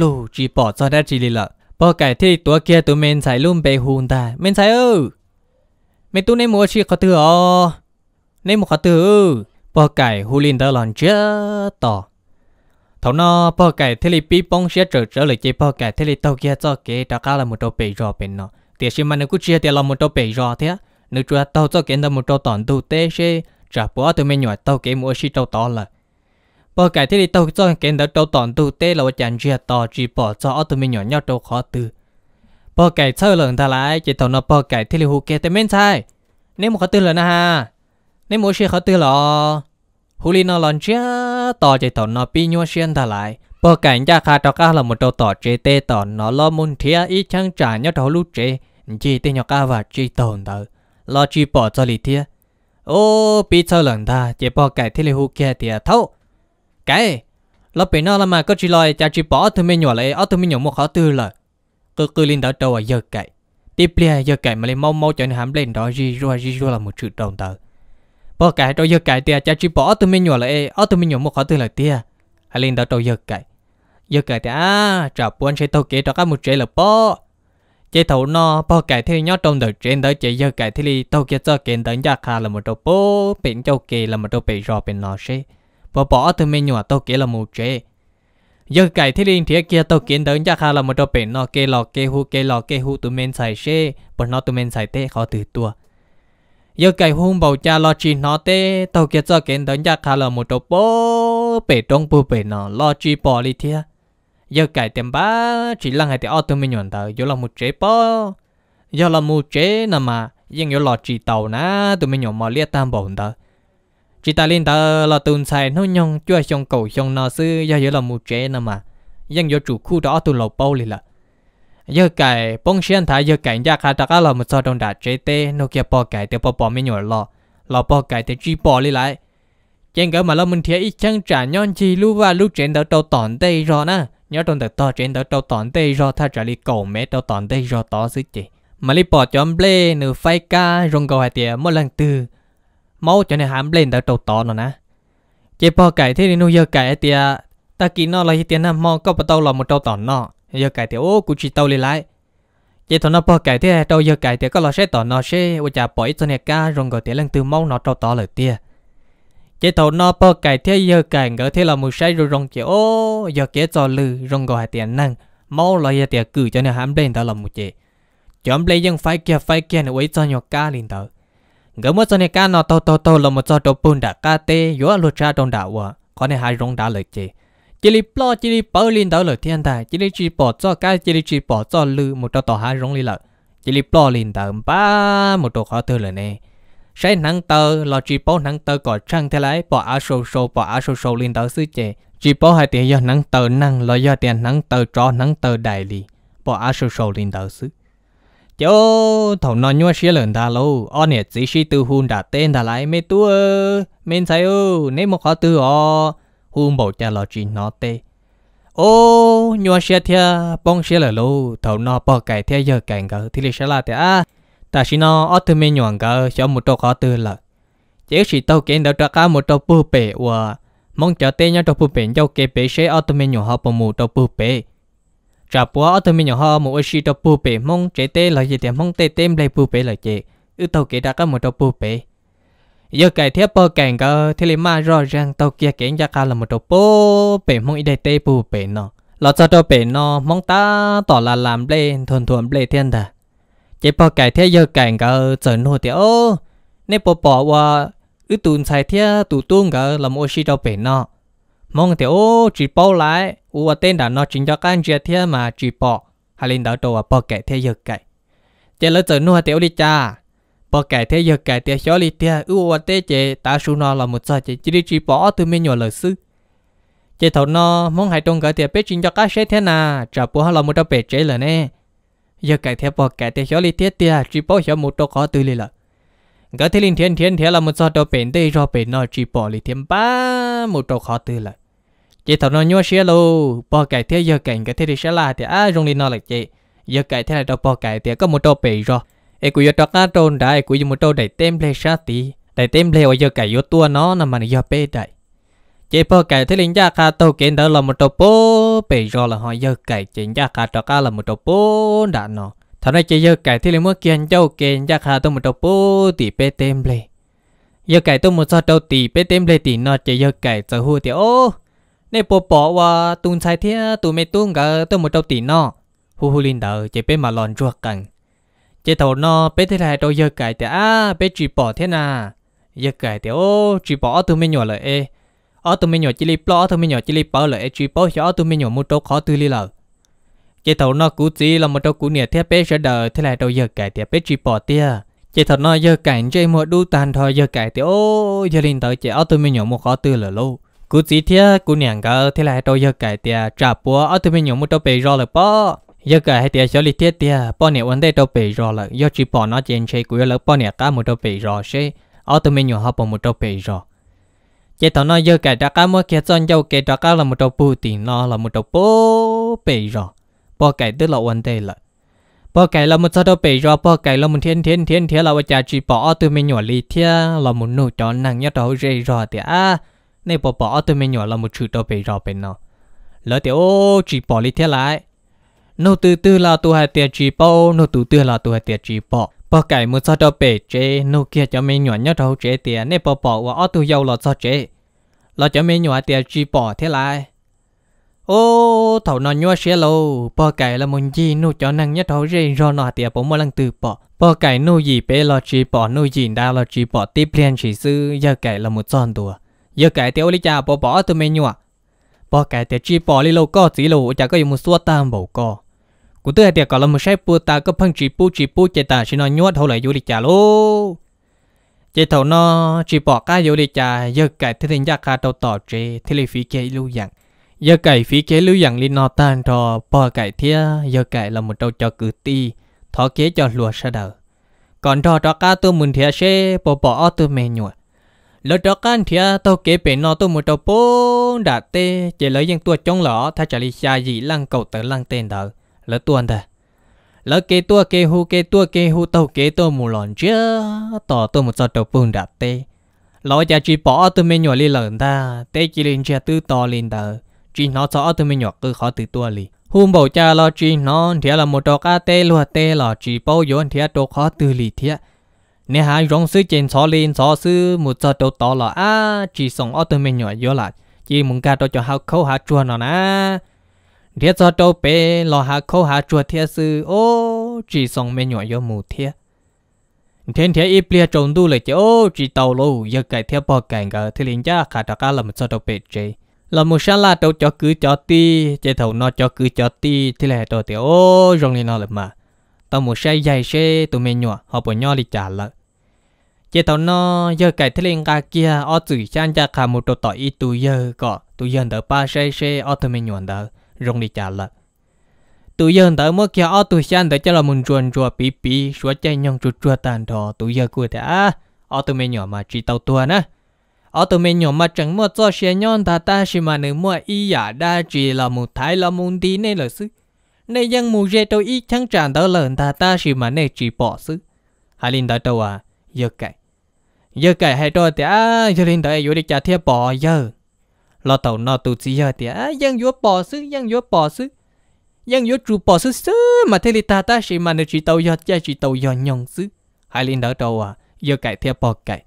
ลูจีปอดซอดจิลิละพ่อไก่ที่ตัวเกียตัเมนใส่ลุ่มไปฮูนตาเมนใส่เออเมตุ้ในมมูชีเขอเือในมือขอเือพ่อไก่ฮูลินเดอร์ลอนเจต่อท่านอพ่อไก่ที่ลีปีป้องเชียเจอเจอเลยเจพ่อไก่ที่ลีเตาเกียจ้าเกยตาก้าเราหมุดเอาไปรอเป็นเนาะ thì xem mình cứ chia tiền làm một đôi bể rõ thế nếu chúa tao cho kiến được một đôi tòn đủ tê xe trả bỏ tụi mình nhỏ tàu kiếm mua xí tao to là bỏ cái thế thì tàu cho kiến được tô tòn đủ tê là chẳng chia tàu chỉ bỏ cho tụi mình nhỏ nhau tao khó từ bỏ cái chơi lần ta lại chỉ tàu nó bỏ cái thế thì hú kia tụi mình sai nếu mà khó từ là na ha nếu mua xí khó từ là hú li nó lon chia tàu chỉ tàu nó pi nhau xuyên ta lại bỏ cái nhà khá tao là một đôi tỏ chế tê tỏ nó lo muốn thía ít chẳng trả nhau tao lú chế chỉ tên nhóc cá và chỉ tồn đó lo chỉ bỏ cho lì thiệt ô bị sao lần ta chỉ bỏ cái thế là hú kia thì à, thâu cái lo bị nó là mà có chỉ lo cha chỉ bỏ từ mấy nhỏ lại ở từ mấy nhỏ một khó tư là cứ cứ lên đó đầu à giờ cái tiếp liền giờ cái mà lên mau mau cho nên hám lên đó gì rồi gì rồi là một sự đồng tờ bỏ cái đó giờ cái thì à, cha chỉ bỏ từ mấy nhỏ lại ở từ mấy nhỏ một khó tư là tia hay lên đó đầu giờ cái giờ cái thì à chào buôn sẽ tàu kế đó các một chế là bỏ chế thấu nó bỏ cái thì nhớ trong đời trên đời chế giờ cái thì li tàu kia cho kiện tới nhà khá là một đầu bố biển châu kỳ là một đầu bị rò biển nó xe bỏ bỏ từ mình nhỏ tàu kia là một chế giờ cái thì li thế kia tàu kiện tới nhà khá là một đầu biển nó kê lò kê hu kê lò kê hu tụi mình xài xe bọn nó tụi mình xài tê khó từ tua giờ cái hung bầu cha lo chi nó tê tàu kia cho kiện tới nhà khá là một đầu bố bể trong bố bể nó lo chi bỏ đi thế giờ cái tiền ba chỉ là hai tiền auto mình nhận tờ giờ là một chế po giờ là một chế nè mà nhưng giờ là chỉ tàu na tụi mình nhận mà liệt tam bổn tờ chỉ ta lên tờ là tuần xài nó nhong chưa xong cầu xong nó sư giờ giờ là một chế nè mà nhưng giờ chủ khu đó tụi lộc bao liền là giờ cái bông xiên thái giờ cái nhà khai đặc là một số đồng đạt chế tê nó kia bỏ cái tiền bỏ bỏ mình nhận lo lo bỏ cái tiền chỉ bỏ đi lại chẳng cái mà lo mình thấy ít chăng trả nhon chi lưu và lưu trên đó đầu tòn tê rồi na nhớ trong tờ to trên đó trâu tòn đây do tha trả lý cầu mẹ trâu tòn đây do to dữ chị mà lý bỏ cho ble nửa phai ca rong cầu hai tiền một lần từ máu cho nên hàm lên tờ trâu to nó nè chế bỏ cải thế thì nuôi giờ cải tiền ta kỳ nó là tiền nam mong có bắt đầu là một trâu tòn nọ giờ cải tiền ô cụ chỉ tàu lên lại chế thằng nó bỏ cải thế trâu giờ cải tiền có là sẽ tòn nó sẽ ôi chả bỏ ít cho nên ca rong cầu tiền lần từ máu nó trâu to lời tiền chế tàu nó bơ cải thế giờ cải ngỡ thế là một sai rồi rong chế ô giờ kế cho lư rong gọi tiền năng mau là giờ tiền cử cho nên hãm lên đó là một chế chấm lấy dân phải kia phải kia này quấy cho nhau cá lên đó ngỡ mất cho nên cá nó tàu tàu tàu là một cho tàu bùn đã cá tê gió lụt ra trong đảo à có nên hai rong đã lời chế chỉ li plo chỉ li bơ lên đó lời thiên tài chỉ li chỉ bỏ cho cá chỉ li chỉ bỏ cho lư một cho tàu hai rong lên lợi chỉ li plo lên đó ba một tàu khó thơ lời này sẽ nắng tờ lo chỉ bố nắng tơ có trăng thế lại bỏ áo sâu sâu bỏ áo sâu sâu lên tờ sư chế chỉ bố hai tiền do nắng tờ năng lo do tiền nắng tờ cho nắng tờ đại lý bỏ áo sâu sâu lên tờ sư chỗ thầu nó nhua xía lần ta lâu ở nhà chỉ xí từ hun đã tên đã lại mấy tuổi, mình thấy ô, nếu một khó tư ọ hun bầu cha lo chỉ nó tê ô nhua xía thia bông xía lời lâu thầu nó bỏ cái thia giờ cảnh cả, thì sẽ là thế à ta xin nó ở từ mấy nhọn cả cho một trâu khó từ là chỉ chỉ tàu kiến đã trạc một trâu bù bể và mong chờ tên nhau trâu bù bể nhau kế bể sẽ ở từ mấy nhọn họ một trâu bù bể trả búa ở từ mấy nhọn họ một ít chỉ trâu bù bể mong chế tên là gì thì mong tên tê lấy bù bể là chế ư tàu kiến đã cả một trâu bù bể giờ cái thiết bơ cảnh cả thì lấy mà rõ ràng tàu kia kiến ra cả là một trâu bù bể mong ít đây tê bù bể nó lọt cho trâu bể nó mong ta tỏ là làm lên thuần thuần lên thiên thà chế bỏ cái thế giờ cảnh cả giờ nô thì ô nè bỏ bỏ qua ư tuần sai thế tụ tuôn cả làm ô xí đâu bể nọ mong thì ô chỉ bỏ lại u tên đã nó chính cho các anh chị thế mà chỉ bỏ hai linh đó đồ bỏ cái thế giờ cảnh chế lỡ giờ nô thì ô đi cha bỏ cái thế giờ cái thế xóa đi thế ư ô tê chế ta su nọ là một giờ chế chỉ đi chỉ bỏ từ mấy nhỏ lời sư chế thầu nọ mong hai trong cả thế bé chính cho các xe thế nào trả bỏ là một đâu bể chế là nè giờ cái theo bỏ cái theo xóa lý tiết tia à, chỉ bỏ xóa một đồ khó tư lý là cái thế linh thiên thiên thế là một số đồ bền đây rồi bền nó chỉ bỏ li thiên ba một đồ khó tư là chỉ thằng nó nhua xe lô bỏ cái theo giờ cảnh cái thế thì sẽ là thì à dùng đi nó là chị giờ cái thế là đồ bỏ cái theo có một đồ bền rồi ai cũng giờ đó cá đại, ai cũng giờ một đồ để tem lê sát tí để tem lê ở giờ cái giờ tua nó là mà giờ bê đại chỉ bơ cái thế linh gia cả tàu kiến đó là một tàu bố bây giờ là họ giờ cái chính gia cả cho cả là một tàu bố đã nó thằng này chỉ giờ cái thế linh muốn kiến châu kiến gia cả tôi một tàu bố thì bê tem lê giờ cái tôi một sao tàu thì bê tem lê thì nó chỉ giờ cái giờ hú thì ô nên bố bỏ và tuôn sai thế tụi mày tuôn cả tôi một đầu thì nó hú hú linh đỡ chỉ bê mà lòn ruột cẳng chỉ thầu nó bê thế này tôi giờ cái thì à bê chỉ bỏ thế nào giờ cái thì ô chỉ bỏ tôi mới nhỏ lại ở tụi mình nhỏ chỉ li bỏ tụi mình nhỏ chỉ li bỏ lại chỉ bỏ cho tụi mình nhỏ một chỗ khó tư li lợ chế thầu nó cú chỉ là một chỗ cú nè thiết bé sẽ đờ thế là đâu giờ cải thiết bé chỉ bỏ tia chế thầu nó giờ cải chơi một đu tàn thôi giờ cải thì ô giờ linh tới chế ở tụi mình nhỏ một khó tư lợ lâu cú chỉ thiết cú nè cả thế là đâu giờ cải tia trả bùa ở tụi mình nhỏ một chỗ bể rồi bỏ giờ cả hai tia xử lý tiết tia bọn này vấn đề đâu bị rồi là do chỉ bọn nó chèn chơi của là bọn này cả một đâu bị rồi sẽ ở tụi mình nhỏ học một đâu bị rồi chế tao nói giờ cái đó cá mua kia chọn dâu cái đó cá là một đầu bù tiền nó là một đầu bố bể rồi bỏ cái tức là vấn đề là bỏ cái là một sao đầu bể rồi bỏ cái là một thiên thiên thiên thiên là một cha chỉ bỏ từ mình nhỏ lì thiên là một nụ cho nàng nhất đầu rơi rồi thì à này bỏ bỏ từ mình nhỏ là một chữ đầu bể rồi bên nó lỡ thì ô chỉ bỏ lì thiên lại nô từ từ là tu hai tiệt chỉ bỏ nô từ từ là tu hai tiệt chỉ bỏ bỏ cái mua sao đâu bể chế nô kia cho mình nhỏ nhớ đâu chế tiền nên bỏ bỏ và ở tu dâu là sao chế là cho mình nhỏ tiền chỉ bỏ thế lại ô thầu nó nhua xe lô, bỏ cái là muốn gì nô cho năng nhất đâu rên rồi nọ tiền bỏ mua lần từ bỏ bỏ cái nô gì bé là chỉ bỏ nô gì đã là chỉ bỏ tiếp liền chỉ sư giờ cái là một tròn đùa giờ cái tiêu lý cha bỏ bỏ tu mình nhỏ bỏ cái tiền chỉ bỏ đi lâu có chỉ lô, chả có gì một số tam bầu co cụ tư hai tiệc có là một sai bu ta có phân chỉ bu chỉ bu chạy ta chỉ nó nhuột hậu lại du lịch trả lô chạy thầu nó chỉ bỏ cá du lịch trả giờ cái thế thành gia cá đầu tỏ chế thế là phí kế lưu dạng giờ cái phí kế lưu dạng liên nó tan rồi bỏ cái thế giờ cái là một đầu cho cử ti thọ kế cho lùa sa đời còn trò trò cá tôi muốn thiệt sẽ bỏ bỏ tôi mẹ lỡ trò cá thiệt tôi kế bên nó tôi một đầu bốn đã tê chỉ lấy những tua chống lỏ thay trả lý xa gì lăng cầu tới lăng tên đời lỡ tuần ta lỡ kê tua kê hu kê tua kê hu tàu kê tô mù lòn chưa, tỏ tô một giờ tàu phun đạp tê lỡ già chỉ bỏ tôi mới nhỏ li lợn ta tê chỉ lên cha tư to lên ta, chỉ nó cho tôi mới nhỏ cứ khó từ tua li hôm bầu cha lo chỉ nó thì là một trò cá tê luôn tê là chỉ bao vốn thì trò khó từ li thiệt nè hai rong sư trên xó lên xó sư một giờ đầu tỏ là à chỉ sống ở tôi mới nhỏ vô lại chỉ muốn cả tôi cho hao khâu hao chua nó nè riết cho đâu bé lo hạ khâu hạ chuột thiệt sư ô chỉ sống mấy nhỏ vô mù thiệt thiên thiệt ít bia trồng đu lại chứ ô chỉ tàu lô giờ cái thiệt bỏ cảnh cả thì liền ra khả đặc là một cho đâu bé chơi là một sáng là đâu cho cứ cho ti chơi thầu nó cho cứ cho ti thì là đâu thì ô rong lên nó là mà tao một xe dày xe tụi mình nhỏ họ bỏ nhỏ đi chả lợ chế thầu nó giờ cái thế lên cái kia ở chữ chan cha cả một đồ tỏi ít tụi giờ có tụi giờ đỡ ba xe xe ô tụi mình nhỏ đỡ rong đi trả lại tụi giờ tới mới kia ở ờ, tụi sang tới cho là mình chuồn chùa pí pí, xóa chạy nhong chuột chuột tàn thọ tụi giờ của ta ở tụi mình nhỏ mà chỉ tàu tua nè. ở tụi mình nhỏ mà chẳng mua cho xe nhon ta ta xem mà nữ mua y giả đa chỉ là một thái là muốn đi nên là sức nên dân mù dê tôi ít chẳng tràn tới lần ta ta xí mà nên chỉ bỏ sức hai linh tới đâu à giờ cậy giờ cậy hay rồi thì à giờ linh tới vô đi trả thiệp bỏ giờ lo tàu nó tụ chỉ giờ thì à, dân vua bỏ xứ dân vua bỏ xứ dân vua chu bỏ xứ xứ mà thế thì ta ta chỉ mà nó chỉ tàu giờ cha chỉ tàu giờ nhong xứ hai linh đỡ đầu à giờ cải theo bỏ cải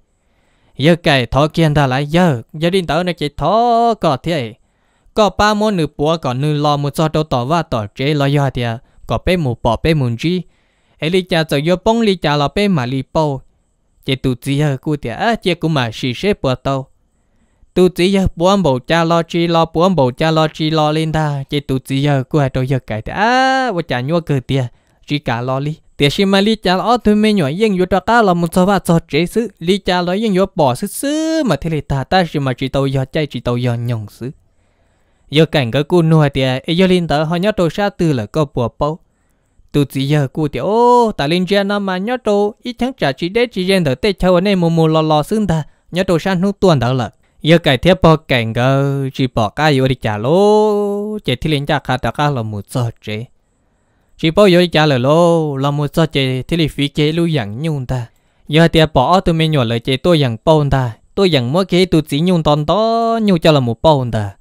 giờ cải thọ kiên ta lại giờ giờ linh tàu nó chỉ thọ có thế có ba món nửa búa có nửa lo một cho đầu tàu và tàu chế lo giờ thì à có bé mù bỏ bé mù chi hay lý cha cho vô bông lý cha là bé mà lý bao chỉ tụ chỉ giờ cụ thì à, chỉ cũng mà xì xếp bỏ tàu tu chỉ giờ buôn bộ cha lo chi lo buôn bộ cha lo chi lo lên ta chỉ tu chỉ giờ của hai tôi giờ cái ta, vợ chả nhua cười tiền chỉ cả lo li tiền xin mà li cha lo tôi mới nhọ yên vô cho cá là một số ba số chế xứ li cha lo yên vô bỏ xứ xứ mà thế ta ta xin mà chỉ tàu giờ chạy chỉ tàu giờ nhồng xứ giờ cảnh cái cô nuôi tiền giờ lên tới họ nhớ tôi xa từ là có bùa bao tu chỉ giờ cô tiền ô ta lên trên nó mà nhớ tôi ít chẳng trả chỉ để chỉ riêng tới tết châu anh em mồm mồm lo lo xưng ta nhớ tôi sang nút tuần đó là giờ cái thiết bỏ cảnh gờ chỉ bỏ cả yêu đi trả lô chỉ thi liên trả khá đã cả là một giờ chế chỉ bỏ yêu đi trả lời lô là một giờ chế thi liên phí chế lưu dạng nhung ta giờ thiết bỏ tụi mình nhỏ lời chế tôi dạng bông ta tôi dạng mỗi cái tụi chỉ nhung toàn đó nhung cho là một bông ta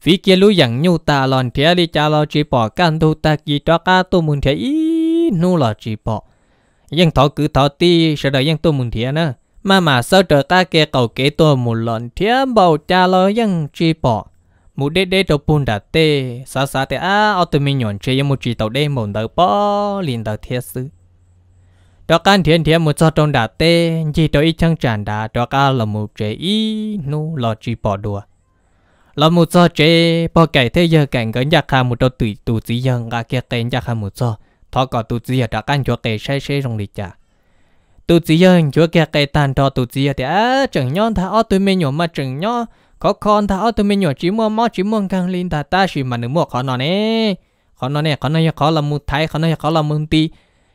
phí chế lưu dạng nhung ta lòn thiết đi trả lo chỉ bỏ căn thu ta kỳ cho cả tôi muốn thấy nu là chỉ bỏ nhưng thọ cứ thọ ti sợ đời nhưng tôi muốn thiết nữa mà mà sơ trở ta kia cầu kế tôi một lần thiếm bầu cha lo dân chi bỏ một đế đế trâu bùn đã tê xa xa tê á ô tù mình nhọn chê một chỉ tàu đê mồn tàu bó lìn tàu thiết sư đó can thiên thiên một cho trong đã tê chỉ tàu ít chăng tràn đã đó ca là một chế ý nu lo chi bỏ đùa là một cho chế bỏ kể thế giờ cảnh gần nhạc hà một đầu tùy tù chỉ dân gà kia tên nhạc hà một cho thọ có tù chỉ ở đó can cho kể say say trong lịch trả tụi chị giờ hình chúa kia cái tàn trò tụi chị thì á chẳng nhon thà ở tụi mình nhổ mà chẳng nhon có con thà ở tụi mình nhổ chỉ mua mót chỉ mua càng linh thà ta chỉ mà nửa mua khó nó nè khó nó nè khó nó khó là mu thái khó nó khó là mu ti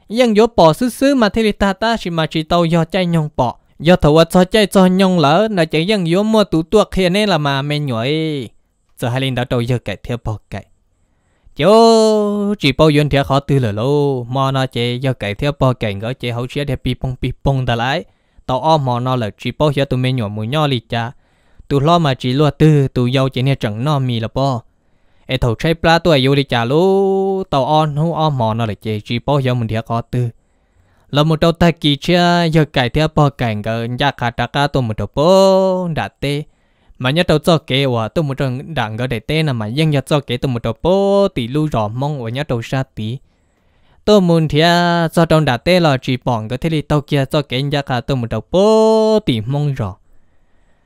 nhưng gió bỏ xứ xứ mà thì ta ta chỉ mà chỉ tàu do chạy nhon bỏ do thầu ở cho chạy cho nhon lỡ là chỉ nhưng gió mua tụ tuột kia nên là mà mình nhổ ấy giờ hai linh đã đầu giờ cái theo bỏ cái chú chỉ bao nhiêu thiệt khó từ lỡ lâu mà nó chỉ do cái theo bao cảnh ở chỉ hậu chia thì bị bông bị bông đã lại tao ôm mà nó là chỉ bao giờ tụi mình nhỏ mũi nhỏ lịch cha tụi lo mà chỉ lo từ tụi giàu chỉ nên chẳng no mì là bao ai thầu chơi pla tụi yêu lịch cha lú tao ôm hú ôm mà nó là chỉ chỉ bao giờ mình thiệt khó từ là một đầu ta kỳ chia do cái theo bao cảnh ở nhà khát cả tụi mình đâu bao đã tê mà nhớ đầu cho kế và tôi một trong đảng gọi để tên là mà dân nhớ cho kế tôi một đầu bố tỷ lưu rõ mong và nhớ đầu xa tí tôi muốn thì cho trong đảng tên là chỉ bọn cái thế thì tôi kia cho kế nhà cả tôi một đầu bố tỷ mong rõ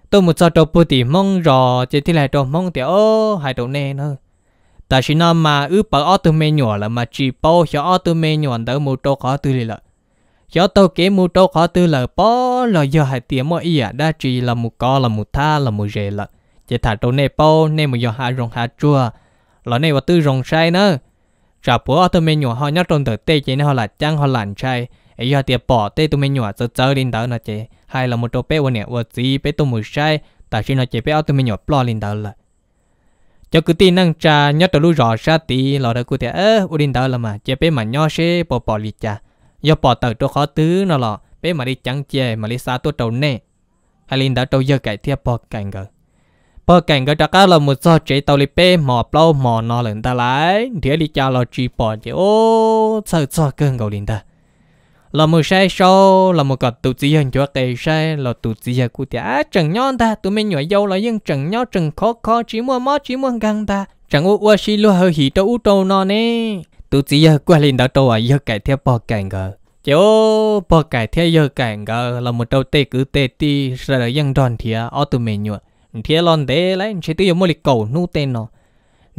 tôi một cho đầu bố tỷ mong rõ chỉ thế là trong mong thì ô hai đầu nè nữa tại sao mà ước bảo ở từ mê nhỏ là mà chỉ bảo cho ở từ mê nhỏ đỡ một đầu khó từ là cho tôi kế mu trâu khó tư là bó là do hai tiếng mà ý à đa trì là một co là một tha là một rề lợn chỉ thả tôi nè bao nè một do hai rồng hai chua là nè và tư rồng sai nữa trả bữa tôi mình nhỏ họ nhắc trong tờ tê chỉ họ là chăng họ lạnh sai ấy giờ tiệp bỏ tê tôi mình nhỏ chơi chơi lên tờ nó chỉ hay là một bé trâu bé วัน nè và gì bé tôi mới sai tại xin nó chỉ bé tôi mình nhỏ bỏ lên tờ là cho cứ tin năng trà nhắc tôi lúc rõ ra tí là đó cứ thế ơ u lên tờ là mà chỉ bé mà nhỏ sẽ bỏ bỏ đi cha do bỏ tờ cho khó tứ nó lọ bé mà đi chẳng chè mà đi xa tôi trầu nè hay linh đã trâu giờ cái thiệp bỏ cảnh gờ bỏ cảnh gờ chắc là một do chế tàu li bé mò plau mò nó lên ta lại thì đi cha lo chỉ bỏ chứ ô sợ cho cơn gầu linh ta là một sai sau là một cặp tụ chỉ hơn cho cái sai là tụ chỉ giờ cụ tiệt chẳng nhon ta tụi mình nhỏ dâu là nhưng chẳng nhau chẳng khó khó chỉ mua mót chỉ mua găng ta chẳng u u xí luôn hơi hỉ đâu u đâu nó nè tu chỉ giờ qua lên đó tôi à, giờ cái theo bò cảnh gờ chỗ bò cái theo giờ cảnh gờ là một đầu tê cứ tê ti rồi ยัง đòn thìa auto menu thìa lon tê lấy chỉ tiêu mua lịch cầu nu tên nó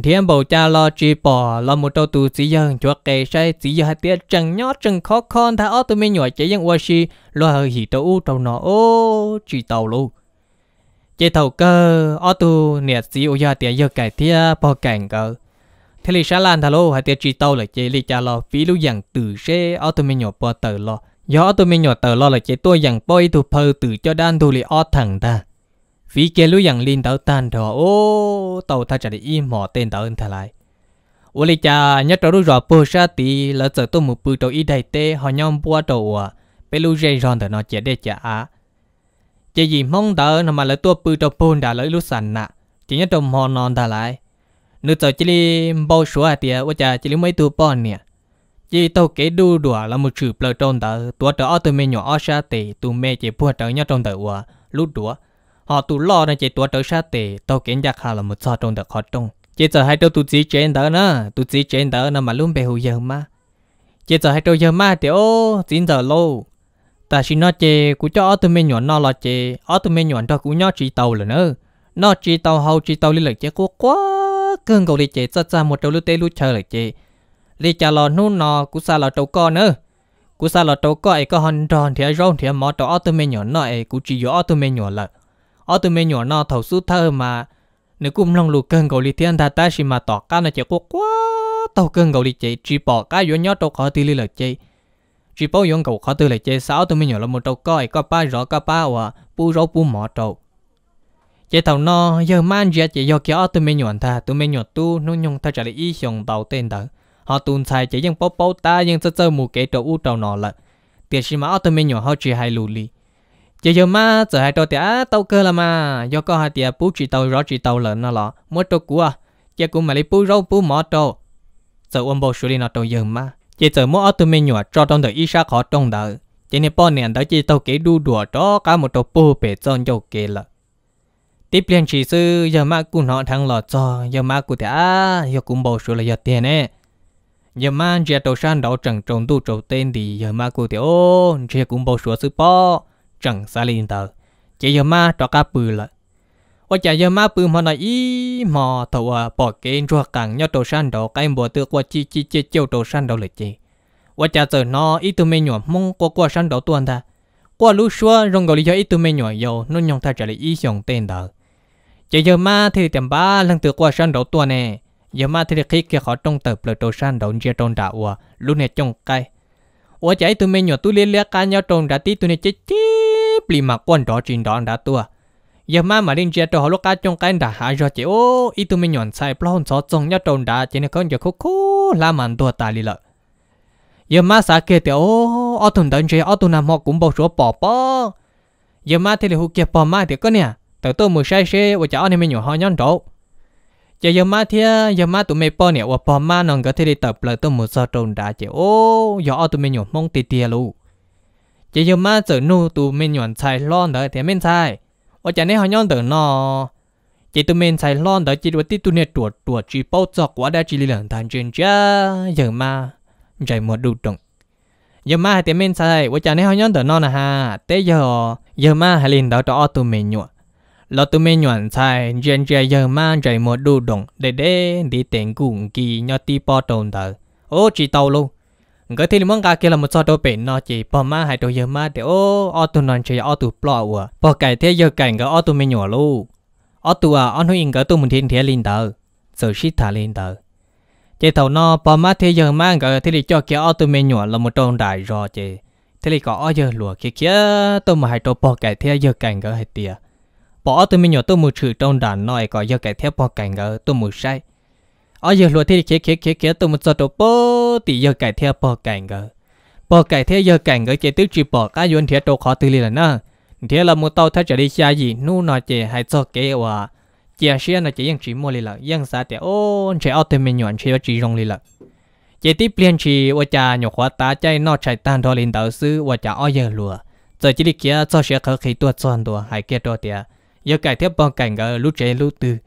thiên bảo cha lo chỉ bò là một đầu tu chỉ giờ chỗ cái sai chỉ giờ hai tia chẳng nhớ chẳng khó khăn thà auto menu chỉ ยัง washi lo hơi hỉ tàu tàu nó ô chỉ tàu luôn chế thầu cơ ô tu nè xí ô gia tiền giờ cải thia bò cảnh cơ thế là xã lan thalo hay tiệt chỉ tàu là chế li cha lo phí lưu dạng từ xe ô tô mình nhỏ bò tờ lo do ô tô mình nhỏ tờ lo là chế tôi dạng bôi tu phơ từ cho đan tu li ô thằng ta phí chế lưu dạng liên tàu tan thọ ô tàu thà chả để im mỏ tên tàu ơn thà lại ô li cha nhất trâu rõ bơ sa tì là giờ tôi một bự tàu y đại tê họ nhom bùa tàu à bé lưu dây ron tờ nó chế để chả à chế gì mong tờ mà là tôi bự tàu bồn đã lấy lúc sẵn nè chỉ nhất trâu mò non thà lại nữ à tàu chỉ li bao số à tiệt, bây giờ chỉ li mấy tu bao nè, chỉ tàu cái đu đùa là một chữ bờ tròn tụi mình nhỏ ở xa tề, tụi mẹ chỉ bùa tờ nhau trong tờ ua, lút đùa, họ tụi lo này chỉ tua tờ xa tề, tàu kiến giặc hà là một sao trong tờ khó trong, chỉ giờ hai tàu tụi chỉ trên tờ nữa, tụi chỉ trên tờ nữa mà luôn bè hù giờ mà, chỉ giờ hai tàu giờ mà thì ô, chín giờ lâu, ta chỉ nói chỉ cũng cho ở tụi mình nhỏ nó là chỉ cũng nhỏ chỉ tàu nữa, nó chỉ tàu hậu chỉ tàu đi lại chỉ quá quá cơn gầu lì chế cho sa một đầu lưu tê lưu chờ lại chế lì cha lò nu nò cú sa lò tàu co nữa cú sa lò tàu co ấy có hòn tròn thì rong thì mỏ tàu auto men nhỏ nọ ấy cú chỉ vô auto men nhỏ lợ auto men nhỏ nọ thầu su thơ mà nếu cũng lòng lù cơn gầu lì thiên ta ta chỉ mà tỏ cao là chế quá quá tàu cơn gầu lì chế chỉ bỏ cá vô nhót tàu khó tì lì lại chế chỉ bỏ vô cầu khó tư lại chế sáu tôi men nhớ là một tàu trâu coi có ba rõ có ba và bu rau bu mỏ tàu chế tàu nó giờ man giờ chỉ do kia tụi mới nhọn ta tụi mới nhọn tu nó nhung ta trả lại ý xong tàu tên đó họ tuân sai chỉ những bó bó ta những sơ sơ mù kế tàu u tàu nọ lợ tiền xí mà tụi mới nhọn họ chỉ hai lù li chế giờ mà giờ hai tàu tiệt tàu cơ là mà do có hai tiền bú chỉ tàu rõ chỉ tàu lợn nó lọ mua tàu của chế cũng mà lấy bú rau bú mỏ tàu giờ ôm bầu xử lý nó tàu giờ mà chế giờ mua tụi mới nhọn cho trong đời ý sát họ trong đời chế này bao nè đó chế tàu kế đu đùa đó cả một tàu bù bể tròn dầu kế lợ tiếp liền chỉ sư giờ mà cụ nó thằng lọt cho giờ mà cụ à giờ cũng bầu số là giờ tiền nè giờ mà giờ đầu san đầu chẳng trồng tu trồng tên thì giờ mà cụ tiểu giờ cũng bầu số sư po chẳng xa liền tờ chỉ giờ mà cho cá bự là, và chả giờ mà bự mà nói ý mà thầu à bỏ kén cho càng nhau đầu san đầu cái bùa tự qua chi chi chi chiêu đầu san đầu lại chi và chả giờ nó ít tụi mới nhọ mông qua qua san đầu tuần ta qua lúc xưa rong gọi lý ít tụi mới nhọ dầu nó nhong ta trả lại ý xong tên đời chỉ giờ mà thì tiệm ba lần từ qua sân đầu tua nè giờ mà thì khi kia khó trong tập lời đầu sân đầu chia trong đạo à lúc này trong cây ủa chạy tụi mình nhỏ tụi liên liên cá nhau trong đã tí tụi này chết chết bị mà quan đó chuyện đó đã tua giờ mà mà liên chia trong họ lúc cá trong cái đã hạ rồi chỉ ô ít tụi mình nhọn sai plon số trong nhau trong đã chỉ nên con giờ khô khô làm ăn tua tài lợ giờ mà xã kia thì ô ô tụi đàn chơi ô tụi nam họ cũng bao số bỏ bỏ giờ mà thì là hụt kia bỏ mà thì có nè tớ tôi một sai xe và cháu anh em nhỏ hoa nhon trộn giờ giờ má thia giờ má tụi mày bỏ nè và bỏ má nòng cái thì đi tập lại tôi một sao trộn đã chứ ô giờ tụi mày nhỏ mong tì tì luôn giờ giờ má giờ nu tụi mày nhỏ xài lon đấy thì mình xài và chả này hoa nhon tớ nó chỉ tụi mình xài lon đấy chỉ vật đuổi tụi này tuột tuột chỉ bao giờ quá đã chỉ lần thằng trên cha giờ má chạy một đủ trọng giờ má thì mình xài và chả này hoa nhon tớ nó nè ha tới giờ giờ má hãy lên đó cho tụi mình nhọ lo tu mình nhuận xài dần dần giờ mà chạy một đu đồng để để đi tiền cùng kỳ nhau ti po tồn tờ ô chỉ tàu luôn cái thì mong cái kia là một số đồ bể nó chỉ bỏ má hai đồ giờ má để ô ô tu nó chơi ô tu bỏ ủa bỏ cái thế giờ cảnh cái ô tu mình nhuận luôn ô tu à ô nói in cái tu mình thiên thiên linh tờ rồi shit thả linh tờ chỉ tàu nó bỏ má thế giờ má cái thế thì cho kia ô tu mình nhuận là một đồng đại rồi chỉ thế thì có ô giờ lùa kia kia tụi mà hai đồ bỏ cái thế giờ cảnh cái hết tiệt bỏ tôi mình nhỏ tôi một chữ trong đàn nói có giờ cái theo bỏ cảnh ở tôi một sai ở giờ luôn thì khé khé khé khé tôi một giờ tôi bỏ thì giờ cái theo bỏ cảnh ở bỏ cái theo giờ cảnh ở chỉ tức chỉ bỏ cái vốn theo tôi khó từ liền nữa thế là một tàu thay trở đi xa gì nu nói chỉ hay cho kế và chỉ xe nó chỉ ยัง chỉ mua liền ยัง xa thì ô chỉ ở tôi mình nhỏ chỉ chỉ rong liền chỉ tiếp liên chỉ và cha nhỏ khóa tá chạy nó chạy tan thôi liền đầu sư và cha ở giờ luôn giờ chỉ đi kia cho xe khởi khí tua tròn tua hay kia tua tiền giờ cải tiếp bằng cảnh ở lũ trẻ lũ tư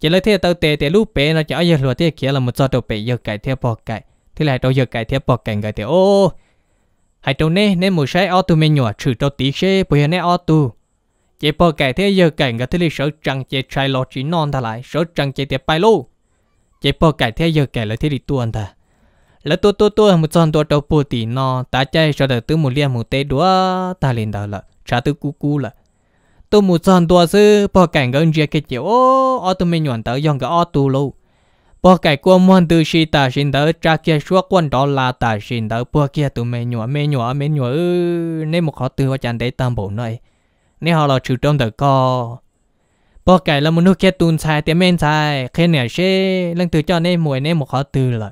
chỉ lấy thế tàu tệ tệ lũ bé nó chả giờ lúa thế kia là một do đầu bé giờ cải tiếp bằng cải thế là đâu giờ cải tiếp bằng cảnh cái thì ô hãy trâu nè nên một sai auto tu men nhỏ trừ trâu tí xe bây giờ nè auto. tu chỉ bằng cải thế giờ cảnh cái thế là sợ trăng chỉ trai lo chỉ non thà lại sợ trăng chỉ tiếp bay lô chỉ bằng cải thế giờ cải là thế đi tuân thà lỡ tu, tu tu, một con tua đầu bù tì non, ta chạy cho đỡ tư một liên một tê đũa ta lên đầu lợ trả tư cú cú lợ tôi một chọn đua sư bỏ cảnh gần riêng cái chiều ô ô tôi mình nhuận tới dòng cái ô tu lâu bỏ cái qua môn từ si tà xin tới tra kia suốt quân đó là tà xin tới bỏ kia tôi mình nhuận mình nhuận mình nhuận ừ, nên một khó từ hoa chẳng để tâm bộ này nên họ là chủ trong đời co bỏ cái là một nước kia tuôn xài tiếng men xài khi nè xe lần từ cho nên mùi nên một khó từ là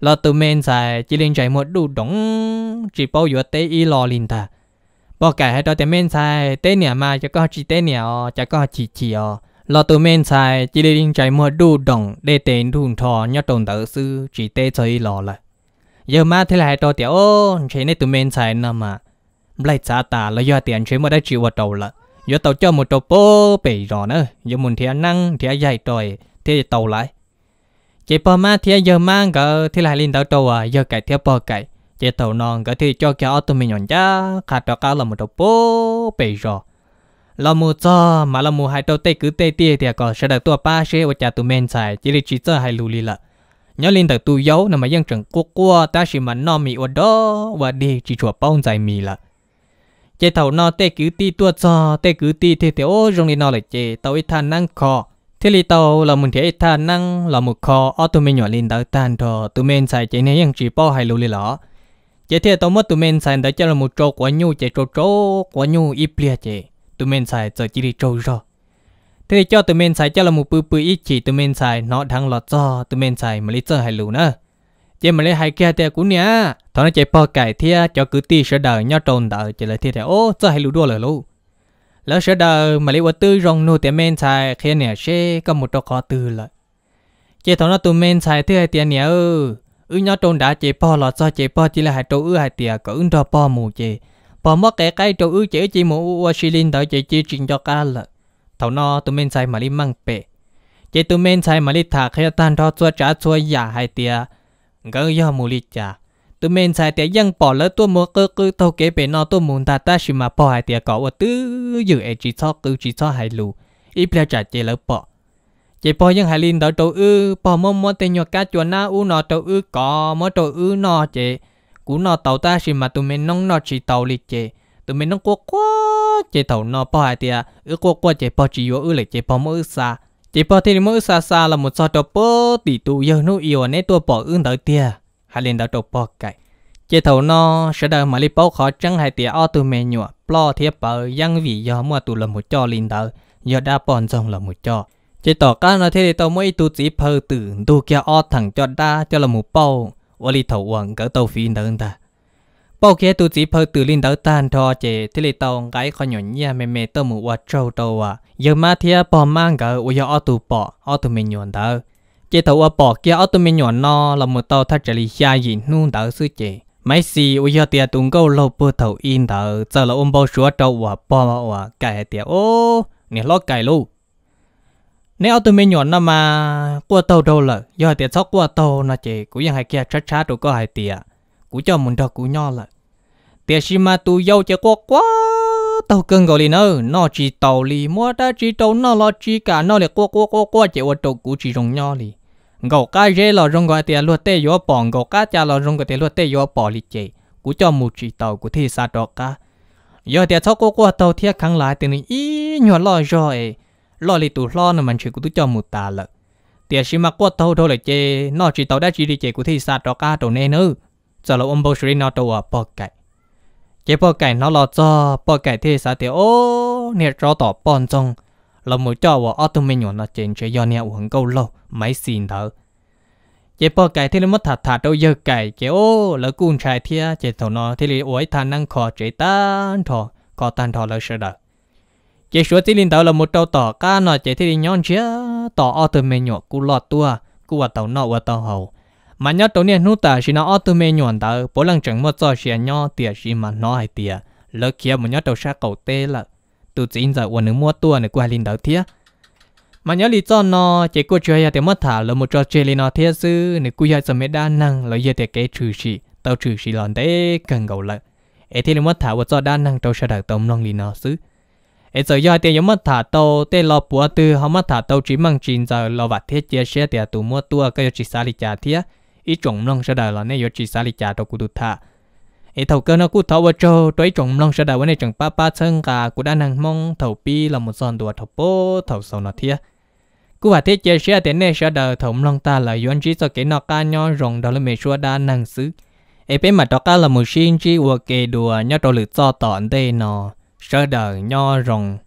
là từ men xài chỉ liên chạy một đủ đống chỉ bao giờ tế y lò liền ta bỏ cả hai đó thì men sai tên nhà mà cho có chỉ tên nhà ó cho có chỉ chỉ ó lo tụi men sai chỉ để đi chạy mua đủ đồng để tiền đủ thọ nhớ đồng tử sư chỉ tê chơi lò lại giờ mà thế là đó thì ô chế này tụi men sai nữa mà lại trả ta là do tiền chế mà đã chịu vào đầu là giờ tàu cho một tàu bố bể rõ nữa giờ muốn thì năng thì dạy rồi thì tàu lại chỉ bỏ mà thì giờ mang cả thì lại lên tàu tàu à giờ cái thì bỏ cái chế tàu non cái thì cho kia tụi mình nhận ra khát đó cá là một đầu bố bây giờ, là một giờ mà là một hai đầu tay cứ tay tia thì à, có sẽ được tua ba xe và cha tụi mình xài chỉ là chỉ cho hai lù lì lợ nhớ lên từ tu dấu nằm mà dân trường quốc qua ta chỉ mà non mì ở đó và đi chỉ chùa bao dài mì là, chế tàu non tay cứ ti tua cho tay cứ ti thì thì ô rong đi no là chế tàu ít than năng khó thế li tàu là mình thấy than năng là một khó ở mình nhỏ lên tới than thọ tụi mình xài chỉ này dân chỉ bao hai lù lì lợ chế thì tao mất tụi men xài đã cho là một trâu quá nhu chế trâu trâu quá nhu ít bia chế tụi men xài giờ chỉ đi trâu rồi thế thì cho tụi men xài cho là một bự bự ít chỉ tụi men xài nó thằng lọt cho tụi men xài mà lấy giờ hay lù nữa chế mà lấy hai kia thì cũng nha thằng nó chế po cải thì cho cứ ti sẽ đợi nhau trồn đợi chế là thì thì ô giờ hay lù đua là lù lỡ sẽ đợi mà lấy vật tư rong nô tụi mình xài khi nè sẽ có một trâu khó tư lại chế thằng nó tụi men xài thứ hai tiền nhá ư ư nhau trôn đã chế po lọt so chế po chỉ là hai trâu ư hai tiề cỡ ứng cho po mù chế po mất cái cái trâu ư chế chỉ một ua xì linh tới chế chi trình cho cá lợ thầu no tụi mình xài mà li măng bể chế tụi mình xài mà li thả khai tan cho chua trả chua giả hai tiề gỡ do mù li trả tụi mình xài tiề vẫn bỏ lỡ tụi mù cứ cứ thâu kế bể nó tụi mù ta ta xì mà po hai tiề cỏ ua tứ dự ấy chỉ so cứ chỉ cho hai lù ít bây giờ chế lỡ bỏ chỉ po những hải linh đó trâu ư po mò mò tên nhọ cá chua na u nọ trâu ư có mò trâu ư nọ chị cú nọ tàu ta xì mà tụi mình nông nọ chỉ tàu lì chị tụi mình nông quá quá chị tàu nọ po hải tiệt ư quá quá chị po chỉ yếu ư lì chị po mò ư xa chị po thì mò ư xa xa là một sao trâu po tỷ tụ yêu nu yêu nè tua po ư đợi tiệt hải linh đó trâu po cái chị tàu nọ sẽ đợi mà lì po khó chẳng hải tiệt o tụi mình nhọ plo thiệp bờ giang vị do mua tụi là một cho linh đợi do đa bọn rồng là một cho chỉ tỏ cá nó thế thì tao mới tu chỉ phơ tử tu kia o thẳng cho đa cho là một bao ở đi thầu uẩn tàu phi đơn ta bao kia tu chỉ phơ tử linh đỡ tan cho chị thế thì tao gái con nhỏ nhia mẹ mẹ tao một quả trâu tàu à giờ mà thia bỏ mang cỡ ở giờ tu bỏ o tu mình nhọn đó chỉ tàu ở kia o tu mình nhọn nó là một tàu thắt trở lại xa gì nuông đỡ sư chị mấy gì bây giờ tiệt tung câu lâu bữa thầu in đỡ giờ là ôm bao số trâu và bỏ mà và tiệt ô nè lo cài luôn nếu tụi mình nhọn nó mà qua tàu đâu lợ do tiền sóc qua tàu nó chỉ cũng ยัง hay kia chát chát rồi có hai tiền cũng cho mình đâu cũng nhỏ lợ tiền xí mà tụi giàu chỉ qua quá tàu cưng gọi nó nó chỉ tàu li mua ta chỉ tàu nó lo chỉ cả nó lại qua qua qua qua chỉ qua tàu cũng chỉ rong nhỏ li gầu cá dê là rong gọi tiền luật tê gió bỏ gầu cá cha là rong gọi tiền luật tê gió bỏ li chỉ cũng cho một chỉ tàu cũng thi sa đó cả, do tiền sóc qua qua tàu thiệt kháng lại tiền ý nhọn lo rồi ลอลีตุลอนมันชื่อกูตุจอมุตาละเตียชิมากวดเท่าเท่าเลยเจนอจีเต่าได้จีดีเจกูที่ซาตอกาตัวเนนึจะลอมโบชรินอตัวปอกไก่เจปอกไก่นอรอจอปอกไก่ที่ซาเตียโอเนี่ยรอต่อปอนจงเรามืจอว่าออตุเมนยนนอเจนเชยอนเนี่ยหวงเกาโลไม่สินเถอะเจปอกไก่ที่เรม่ดถัดถัดเอาเยอะไก่เจโอแล้วกุนชายเทียเจตัวนอที่เรอว้ทานนั่งคอเจตันทอคอตันทอเราเสด็จ chỉ số tí linh tàu là một trâu tỏ cá nó chỉ thì nhon chia tỏ ở từ mẹ nhọ cú lọt tua cú vào tàu nọ vào tàu hậu mà nhớ tàu nay nút ta chỉ nó ở từ mẹ nhọ tàu bố lăng chẳng một cho xe nhọ tiệt chỉ mà nó hay tiệt lỡ kia một nhớ tàu sát cầu tê là tụ chỉ giờ uốn nước mua tua này qua linh tàu thiết mà nhớ lý do nó chỉ cô chơi thì mất thả là một trò chơi linh nó thiết sư này cú giờ mới đa năng là giờ thì cái trừ sĩ tàu trừ sĩ lòn đấy cần cầu lợi ấy thì mất thả vào do đa năng tàu sát đặt tàu long linh nó sư ấy giờ do tiền giống mất thả tàu tê lo bùa tư họ mất thả tàu chỉ mang chín giờ lo vật thiết chia sẻ tiền tụ mua tua cái chỉ xa lì trả thiết ít trồng nông sẽ đời là nên chỉ xa lì trả đâu cụ tụt thả ấy thầu cơ nó cụ thầu vợ trâu đối trồng nông sẽ đời vấn đề trồng ba ba chân cả cụ đã năng mong thầu pi là một giòn đùa thầu bố thầu sau nó thiết cụ vật thiết chia sẻ tiền này sẽ đời thầu nông ta là yên chỉ cho cái nó ca nhau rồng đó là mẹ xua đa năng xứ ấy bên mặt đó ca là một xin chỉ vừa kê đùa nhau đồ lửa cho tọn đây nó sơ đờ nho rồng